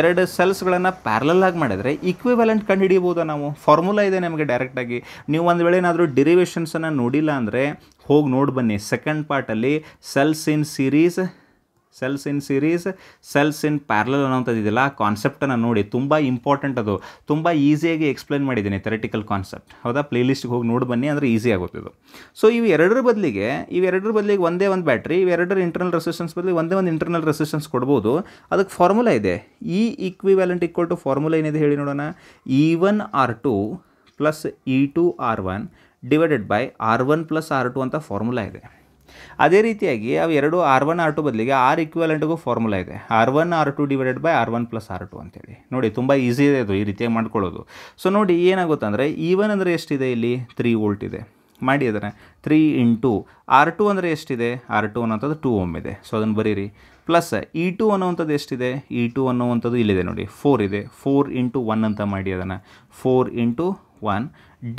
ಎರಡು ಸೆಲ್ಸ್ಗಳನ್ನು ಪ್ಯಾರಲಾಗಿ ಮಾಡಿದರೆ ಇಕ್ವಿವೆಲೆಂಟ್ ಕಂಡು ನಾವು ಫಾರ್ಮುಲಾ ಇದೆ ನಮಗೆ ಡೈರೆಕ್ಟಾಗಿ ನೀವು ಒಂದು ವೇಳೆ ಏನಾದರೂ ಡಿರಿವೇಷನ್ಸನ್ನು ನೋಡಿಲ್ಲ ಅಂದರೆ ಹೋಗಿ ನೋಡಿ ಬನ್ನಿ ಸೆಕೆಂಡ್ ಪಾರ್ಟಲ್ಲಿ cells in series cells in series cells in parallel ಅನ್ನೋಂಥದ್ದಿದೆಯಲ್ಲ ಆ ಕಾನ್ಸೆಪ್ಟನ್ನು ನೋಡಿ ತುಂಬ ಇಂಪಾರ್ಟೆಂಟ್ ಅದು ತುಂಬ ಈಸಿಯಾಗಿ ಎಕ್ಸ್ಪ್ಲೈನ್ ಮಾಡಿದ್ದೀನಿ ಥೆರೆಟಿಕಲ್ ಕಾನ್ಸೆಪ್ಟ್ ಹೌದಾ ಪ್ಲೇ ಹೋಗಿ ನೋಡಿ ಬನ್ನಿ ಅಂದರೆ ಈಸಿ ಆಗುತ್ತಿದ್ದು ಸೊ ಇವು ಎರಡರ ಬದಲಿಗೆ ಇವೆರಡರ ಬದಲಿಗೆ ಒಂದೇ ಒಂದು ಬ್ಯಾಟ್ರಿ ಇವೆರಡರ ಇಂಟರ್ನಲ್ ರೆಸಿಸ್ಟೆನ್ಸ್ ಬದಲಿಗೆ ಒಂದೇ ಒಂದು ಇಂಟರ್ನಲ್ ರೆಸಿಸ್ಟೆನ್ಸ್ ಕೊಡ್ಬೋದು ಅದಕ್ಕೆ ಫಾರ್ಮುಲಾ ಇದೆ E equivalent equal to formula ಏನಿದೆ ಹೇಳಿ ನೋಡೋಣ E one R two plus E two R one divided by R one plus R two ಅಂತ ಫಾರ್ಮುಲಾ ಇದೆ ಅದೇ ರೀತಿಯಾಗಿ ಅವು ಎರಡು ಆರ್ ಒನ್ ಆರ್ ಟು ಬದಲಿಗೆ ಆರ್ ಇಕ್ವಲೆಂಟ್ಗೂ ಫಾರ್ಮುಲಾ ಇದೆ R one R two divided by R one plus R two ಅಂತೇಳಿ ನೋಡಿ ತುಂಬ ಈಸಿ ಇದೆ ಅದು ಈ ರೀತಿಯಾಗಿ ಮಾಡ್ಕೊಳ್ಳೋದು ಸೊ ನೋಡಿ ಏನಾಗುತ್ತಂದರೆ ಈ ಒನ್ ಅಂದರೆ ಎಷ್ಟಿದೆ ಇಲ್ಲಿ ತ್ರೀ ವೋಲ್ಟ್ ಇದೆ ಮಾಡಿ ಅದನ್ನು ತ್ರೀ ಇಂಟು ಆರ್ ಟು ಅಂದರೆ ಎಷ್ಟಿದೆ ಆರ್ ಟು ಅನ್ನೋಂಥದ್ದು ಟೂ ಓಮ್ ಇದೆ ಸೊ ಅದನ್ನು ಬರೀರಿ ಪ್ಲಸ್ ಇ e ಟು ಅನ್ನೋವಂಥದ್ದು ಎಷ್ಟಿದೆ ಇ e ಟು ಅನ್ನೋವಂಥದ್ದು ಇಲ್ಲಿದೆ ನೋಡಿ ಫೋರ್ ಇದೆ ಫೋರ್ ಇಂಟು ಒನ್ ಅಂತ ಮಾಡಿ ಅದನ್ನು four into one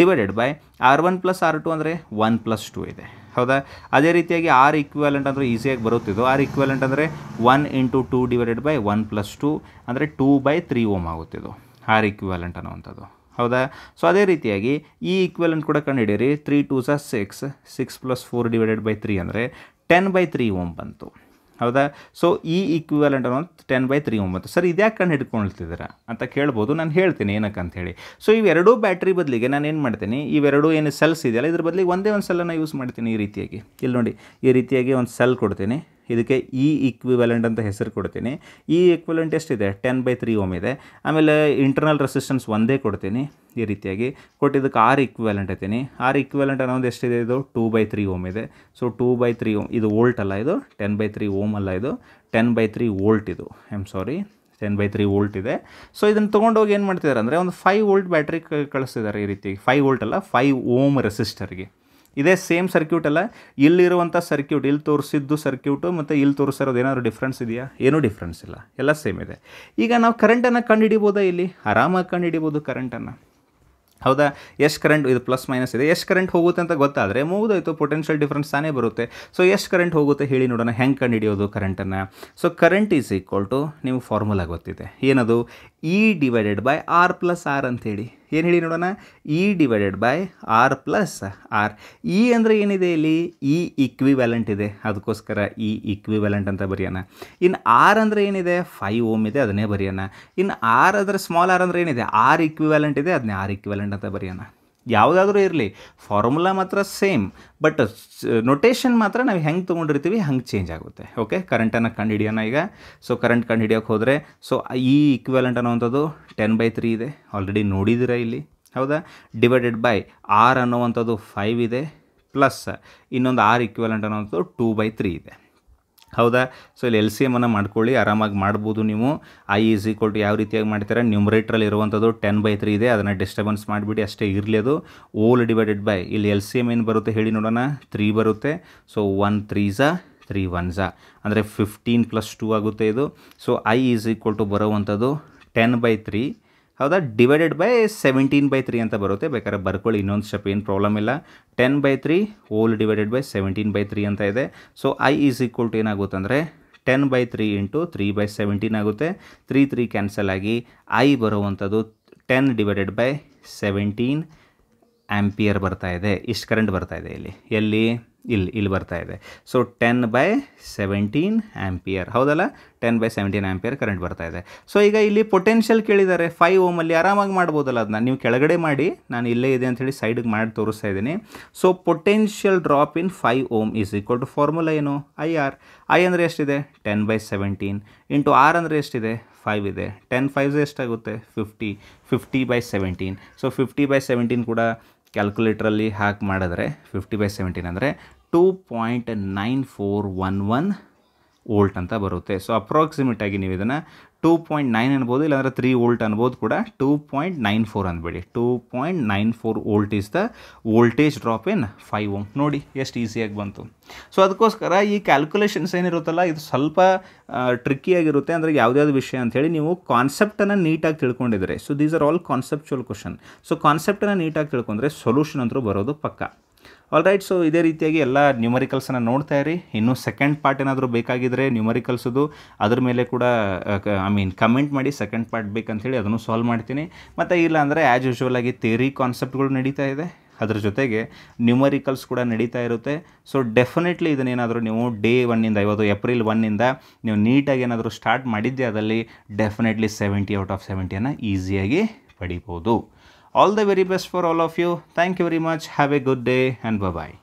divided by R one plus R two ಅಂದರೆ ಒನ್ ಪ್ಲಸ್ ಟು ಇದೆ ಹೌದಾ ಅದೇ ರೀತಿಯಾಗಿ ಆರ್ ಇಕ್ವಾಲೆಂಟ್ ಅಂದರೆ ಈಸಿಯಾಗಿ ಬರುತ್ತಿದ್ದು ಆರ್ ಇಕ್ವಾಲೆಂಟ್ ಅಂದರೆ one into two divided by one plus two ಅಂದರೆ ಟೂ ಬೈ ತ್ರೀ ಓಮ್ ಆಗುತ್ತಿದ್ದು ಆರ್ ಇಕ್ವಾಲೆಂಟ್ ಅನ್ನುವಂಥದ್ದು ಹೌದಾ ಸೊ ಅದೇ ರೀತಿಯಾಗಿ ಈ e ಈಕ್ವಲೆಂಟ್ ಕೂಡ ಕಂಡುಹಿಡಿಯಿರಿ ತ್ರೀ ಟೂ ಸಹ six six plus four divided by three ಅಂದರೆ ಟೆನ್ ಬೈ ತ್ರೀ ಓಮ್ ಬಂತು ಹೌದಾ ಸೊ ಈ ಈಕ್ವಿವಲೆಂಟ್ ಅನ್ನೋದು ಟೆನ್ ಬೈ ತ್ರೀ ಒಂಬತ್ತು ಸರ್ ಇದ್ಯಾಕೆ ಕಂಡು ಹಿಡ್ಕೊಳ್ತಿದ್ದೀರಾ ಅಂತ ಕೇಳ್ಬೋದು ನಾನು ಹೇಳ್ತೀನಿ ಅಂತ ಹೇಳಿ ಸೊ ಇವೆರಡೂ ಬ್ಯಾಟ್ರಿ ಬದಲಿಗೆ ನಾನು ಏನು ಮಾಡ್ತೀನಿ ಇವೆರಡೂ ಏನು ಸೆಲ್ಸ್ ಇದೆಯಲ್ಲ ಇದ್ರ ಬದಲಿಗೆ ಒಂದೇ ಒಂದು ಸೆಲ್ಲನ್ನು ಯೂಸ್ ಮಾಡ್ತೀನಿ ಈ ರೀತಿಯಾಗಿ ಇಲ್ಲಿ ನೋಡಿ ಈ ರೀತಿಯಾಗಿ ಒಂದು ಸೆಲ್ ಕೊಡ್ತೀನಿ ಇದಕ್ಕೆ ಇ e ಈಕ್ವಿವೆಲೆಂಟ್ ಅಂತ ಹೆಸರು ಕೊಡ್ತೀನಿ ಇ e ಈಕ್ವಿವೆಲೆಂಟ್ ಎಷ್ಟಿದೆ ಟೆನ್ ಬೈ ತ್ರೀ ಓಮ್ ಇದೆ ಆಮೇಲೆ ಇಂಟರ್ನಲ್ ರೆಸಿಸ್ಟೆನ್ಸ್ ಒಂದೇ ಕೊಡ್ತೀನಿ ಈ ರೀತಿಯಾಗಿ ಕೊಟ್ಟಿದ್ದಕ್ಕೆ ಆರ್ ಈಕ್ವಿವೆಲೆಂಟ್ ಐತೀನಿ ಆರ್ ಈಕ್ವಿವೆಲೆಂಟ್ ಅನ್ನೋದು ಎಷ್ಟಿದೆ ಇದು ಟೂ ಬೈ ತ್ರೀ ಓಮ್ ಇದೆ so two by three ohm ಇದು ವೋಲ್ಟ್ ಅಲ್ಲ ಇದು ಟೆನ್ ಬೈ ತ್ರೀ ಓಮ್ ಅಲ್ಲ ಇದು ಟೆನ್ ಬೈ ತ್ರೀ ವೋಲ್ಟ್ ಇದು I am sorry ten by three volt ಇದೆ ಸೊ ಇದನ್ನು ತೊಗೊಂಡೋಗಿ ಏನು ಮಾಡ್ತಿದ್ದಾರೆ ಅಂದರೆ ಒಂದು ಫೈವ್ ವೋಲ್ಟ್ ಬ್ಯಾಟ್ರಿ ಕಳಿಸ್ತಿದ್ದಾರೆ ಈ ರೀತಿಯಾಗಿ ಫೈವ್ ವೋಲ್ಟ್ ಅಲ್ಲ ಫೈವ್ ಓಮ್ ರೆಸಿಸ್ಟರ್ಗೆ ಇದೇ ಸೇಮ್ ಸರ್ಕ್ಯೂಟ್ ಅಲ್ಲ ಇಲ್ಲಿರುವಂಥ ಸರ್ಕ್ಯೂಟ್ ಇಲ್ಲಿ ತೋರಿಸಿದ್ದು ಸರ್ಕ್ಯೂಟು ಮತ್ತು ಇಲ್ಲಿ ತೋರಿಸಿರೋದು ಏನಾದರೂ ಡಿಫ್ರೆನ್ಸ್ ಇದೆಯಾ ಏನೂ ಡಿಫ್ರೆನ್ಸ್ ಇಲ್ಲ ಎಲ್ಲ ಸೇಮ್ ಇದೆ ಈಗ ನಾವು ಕರೆಂಟನ್ನು ಕಂಡುಹಿಡಿಬೋದಾ ಇಲ್ಲಿ ಆರಾಮಾಗಿ ಕಂಡುಹಿಡಿಬೋದು ಕರೆಂಟನ್ನು ಹೌದಾ ಎಷ್ಟು ಕರೆಂಟ್ ಇದು ಪ್ಲಸ್ ಮೈನಸ್ ಇದೆ ಎಷ್ಟು ಕರೆಂಟ್ ಹೋಗುತ್ತೆ ಅಂತ ಗೊತ್ತಾದರೆ ಮುಗಿದೋಯ್ತು ಪೊಟೆನ್ಷಿಯಲ್ ಡಿಫ್ರೆನ್ಸ್ ತಾನೇ ಬರುತ್ತೆ ಸೊ ಎಷ್ಟು ಕರೆಂಟ್ ಹೋಗುತ್ತೆ ಹೇಳಿ ನೋಡೋಣ ಹೆಂಗೆ ಹಿಡಿಯೋದು ಕರೆಂಟನ್ನು so current is equal to ನೀವು ಫಾರ್ಮುಲಾ ಗೊತ್ತಿದೆ ಏನದು E divided by R plus R ಅಂತೇಳಿ ಏನು ಹೇಳಿ ನೋಡೋಣ E divided by R plus R E ಅಂದರೆ ಏನಿದೆ ಇಲ್ಲಿ ಇ e ವ್ಯಾಲೆಂಟ್ ಇದೆ ಅದಕ್ಕೋಸ್ಕರ ಇ ಇಕ್ವಿ ವ್ಯಾಲೆಂಟ್ ಅಂತ ಬರೆಯೋಣ ಇನ್ನು ಆರ್ ಅಂದರೆ ಏನಿದೆ ಫೈವ್ ಓಮ್ ಇದೆ ಅದನ್ನೇ ಬರೆಯೋಣ ಇನ್ನು ಆರ್ ಅಂದರೆ ಸ್ಮಾಲ್ ಆರ್ ಅಂದರೆ ಏನಿದೆ ಆರ್ ಇಕ್ವಿ ವ್ಯಾಲೆಂಟ್ ಇದೆ ಅದನ್ನೇ ಆರ್ ವ್ಯಾಲೆಂಟ್ ಅಂತ ಬರೆಯೋಣ ಯಾವುದಾದ್ರೂ ಇರಲಿ ಫಾರ್ಮುಲಾ ಮಾತ್ರ ಸೇಮ್ ಬಟ್ ನೊಟೇಷನ್ ಮಾತ್ರ ನಾವು ಹೆಂಗೆ ತೊಗೊಂಡಿರ್ತೀವಿ ಹಂಗೆ ಚೇಂಜ್ ಆಗುತ್ತೆ ಓಕೆ ಕರೆಂಟನ್ನು ಕಂಡು ಹಿಡಿಯೋಣ ಈಗ ಸೊ ಕರೆಂಟ್ ಕಂಡು ಹಿಡಿಯೋಕ್ಕೆ ಹೋದರೆ ಸೊ ಈ ಇಕ್ವೆಲೆಂಟ್ ಅನ್ನೋವಂಥದ್ದು ಟೆನ್ ಬೈ ತ್ರೀ ಇದೆ ಆಲ್ರೆಡಿ ನೋಡಿದ್ದೀರಾ ಇಲ್ಲಿ ಹೌದಾ ಡಿವೈಡೆಡ್ ಬೈ ಆರ್ ಅನ್ನೋವಂಥದ್ದು ಫೈವ್ ಇದೆ ಪ್ಲಸ್ ಇನ್ನೊಂದು ಆರ್ ಇಕ್ವೆಲೆಂಟ್ ಅನ್ನೋವಂಥದ್ದು ಟೂ ಬೈ ತ್ರೀ ಇದೆ ಹೌದಾ ಸೊ ಇಲ್ಲಿ ಎಲ್ ಸಿ ಎಮ್ ಅನ್ನು ಮಾಡ್ಕೊಳ್ಳಿ ಆರಾಮಾಗಿ ಮಾಡ್ಬೋದು ನೀವು ಐ ಈಸ್ ಈಕ್ವಲ್ ಟು ಯಾವ ರೀತಿಯಾಗಿ ಮಾಡ್ತೀರಾ ನ್ಯೂಮ್ರೇಟ್ರಲ್ಲಿ ಇರುವಂಥದ್ದು ಟೆನ್ ಬೈ ತ್ರೀ ಇದೆ ಅದನ್ನು ಡಿಸ್ಟರ್ಬೆನ್ಸ್ ಮಾಡಿಬಿಡಿ ಅಷ್ಟೇ ಇರಲಿ ಅದು ಓಲ್ ಡಿವೈಡೆಡ್ ಬೈ ಇಲ್ಲಿ ಎಲ್ ಸಿ ಎಮ್ ಏನು ಬರುತ್ತೆ ಹೇಳಿ ನೋಡೋಣ ತ್ರೀ ಬರುತ್ತೆ ಸೊ ಒನ್ ತ್ರೀ ತ್ರೀಝಾ ತ್ರೀ ಒನ್ ಝಾ ಅಂದರೆ ಫಿಫ್ಟೀನ್ ಪ್ಲಸ್ ಟೂ ಆಗುತ್ತೆ ಇದು so I is equal to ಬರೋವಂಥದ್ದು ಟೆನ್ ಬೈ ತ್ರೀ ಹೌದಾ divided by seventeen by three ಅಂತ ಬರುತ್ತೆ ಬೇಕಾದ್ರೆ ಬರ್ಕೊಳ್ಳಿ ಇನ್ನೊಂದು ಸ್ಟೆಪ್ ಏನು ಪ್ರಾಬ್ಲಮ್ ಇಲ್ಲ ten by three whole divided by seventeen by three ಅಂತ ಇದೆ so I is equal to ಏನಾಗುತ್ತೆ ಅಂದರೆ ten by three into three by seventeen ಆಗುತ್ತೆ ತ್ರೀ ತ್ರೀ ಕ್ಯಾನ್ಸಲ್ ಆಗಿ ಐ ಬರುವಂಥದ್ದು ten divided by seventeen ampere ಬರ್ತಾ ಇದೆ ಇಷ್ಟು ಕರೆಂಟ್ ಬರ್ತಾ ಇದೆ ಇಲ್ಲಿ ಎಲ್ಲಿ ಇಲ್ಲಿ ಇಲ್ಲಿ ಬರ್ತಾ ಇದೆ so ten by seventeen ampere ಹೌದಲ್ಲ ten by seventeen ampere current ಬರ್ತಾ ಇದೆ ಸೊ ಈಗ ಇಲ್ಲಿ ಪೊಟೆನ್ಷಿಯಲ್ ಕೇಳಿದ್ದಾರೆ ಫೈವ್ ಓಮಲ್ಲಿ ಆರಾಮಾಗಿ ಮಾಡ್ಬೋದಲ್ಲ ಅದನ್ನ ನೀವು ಕೆಳಗಡೆ ಮಾಡಿ ನಾನು ಇಲ್ಲೇ ಇದೆ ಅಂಥೇಳಿ ಸೈಡ್ಗೆ ಮಾಡಿ ತೋರಿಸ್ತಾ ಇದ್ದೀನಿ so potential drop in five ohm is equal to formula ಏನು ಐ ಆರ್ ಐ ಅಂದರೆ ಎಷ್ಟಿದೆ ten by seventeen into R ಅಂದರೆ ಎಷ್ಟಿದೆ ಫೈವ್ ಇದೆ ಟೆನ್ ಫೈವ್ಸ್ ಎಷ್ಟಾಗುತ್ತೆ fifty fifty by seventeen so fifty by seventeen ಕೂಡ ಕ್ಯಾಲ್ಕುಲೇಟ್ರಲ್ಲಿ ಹ್ಯಾಕ್ ಮಾಡಿದ್ರೆ ಫಿಫ್ಟಿ ಬೈ ಸೆವೆಂಟೀನ್ ಅಂದರೆ two point nine four one one volt ಅಂತ ಬರುತ್ತೆ ಸೊ ಅಪ್ರಾಕ್ಸಿಮೇಟ್ ಆಗಿ ನೀವು ಇದನ್ನು ಟೂ ಪಾಯಿಂಟ್ ನೈನ್ ಅನ್ಬೋದು ಇಲ್ಲಾಂದರೆ ತ್ರೀ ವೋಲ್ಟ್ ಅನ್ಬೋದು ಕೂಡ ಟೂ ಪಾಯಿಂಟ್ ನೈನ್ ಫೋರ್ ಅಂದ್ಬೇಡಿ two point nine four volt is the voltage drop in five ohm ನೋಡಿ ಎಷ್ಟು ಈಸಿಯಾಗಿ ಬಂತು ಸೊ ಅದಕ್ಕೋಸ್ಕರ ಈ ಕ್ಯಾಲ್ಕುಲೇಷನ್ಸ್ ಏನಿರುತ್ತಲ್ಲ ಇದು ಸ್ವಲ್ಪ ಆಗಿರುತ್ತೆ ಅಂದರೆ ಯಾವುದ್ಯಾವ್ದು ವಿಷಯ ಅಂಥೇಳಿ ನೀವು ಕಾನ್ಸೆಪ್ಟನ್ನು ನೀಟಾಗಿ ತಿಳ್ಕೊಂಡಿದ್ರೆ so these are all conceptual question so ಕಾನ್ಸೆಪ್ಟನ್ನು ನೀಟಾಗಿ ತಿಳ್ಕೊಂಡ್ರೆ ಸೊಲ್ಯೂಷನ್ ಅಂತರೂ ಬರೋದು ಪಕ್ಕ ಆಲ್ ರೈಟ್ ಸೊ ಇದೇ ರೀತಿಯಾಗಿ ಎಲ್ಲ ನ್ಯೂಮರಿಕಲ್ಸನ್ನು ನೋಡ್ತಾ ಇರಿ ಇನ್ನೂ ಸೆಕೆಂಡ್ ಪಾರ್ಟ್ ಏನಾದರೂ ಬೇಕಾಗಿದ್ದರೆ ನ್ಯೂಮರಿಕಲ್ಸದು ಅದ್ರ ಮೇಲೆ ಕೂಡ ಐ ಮೀನ್ ಕಮೆಂಟ್ ಮಾಡಿ ಸೆಕೆಂಡ್ ಪಾರ್ಟ್ ಬೇಕಂಥೇಳಿ ಅದನ್ನು ಸಾಲ್ವ್ ಮಾಡ್ತೀನಿ ಮತ್ತು ಇಲ್ಲ ಅಂದರೆ ಆ್ಯಸ್ ಯೂಶುವಲ್ ಆಗಿ ತೇರಿ ಕಾನ್ಸೆಪ್ಟ್ಗಳು ನಡೀತಾ ಇದೆ ಅದ್ರ ಜೊತೆಗೆ ನ್ಯೂಮರಿಕಲ್ಸ್ ಕೂಡ ನಡೀತಾ ಇರುತ್ತೆ ಸೊ ಡೆಫಿನೆಟ್ಲಿ ಇದನ್ನೇನಾದರೂ ನೀವು ಡೇ ಒನ್ನಿಂದ ಇವತ್ತು ಏಪ್ರಿಲ್ ಒನ್ನಿಂದ ನೀವು ನೀಟಾಗಿ ಏನಾದರೂ ಸ್ಟಾರ್ಟ್ ಮಾಡಿದ್ದೆ ಅದರಲ್ಲಿ ಡೆಫಿನೆಟ್ಲಿ ಸೆವೆಂಟಿ ಔಟ್ ಆಫ್ ಸೆವೆಂಟಿಯನ್ನು ಈಸಿಯಾಗಿ ಪಡಿಬೋದು All the very best for all of you. Thank you very much. Have a good day and bye bye.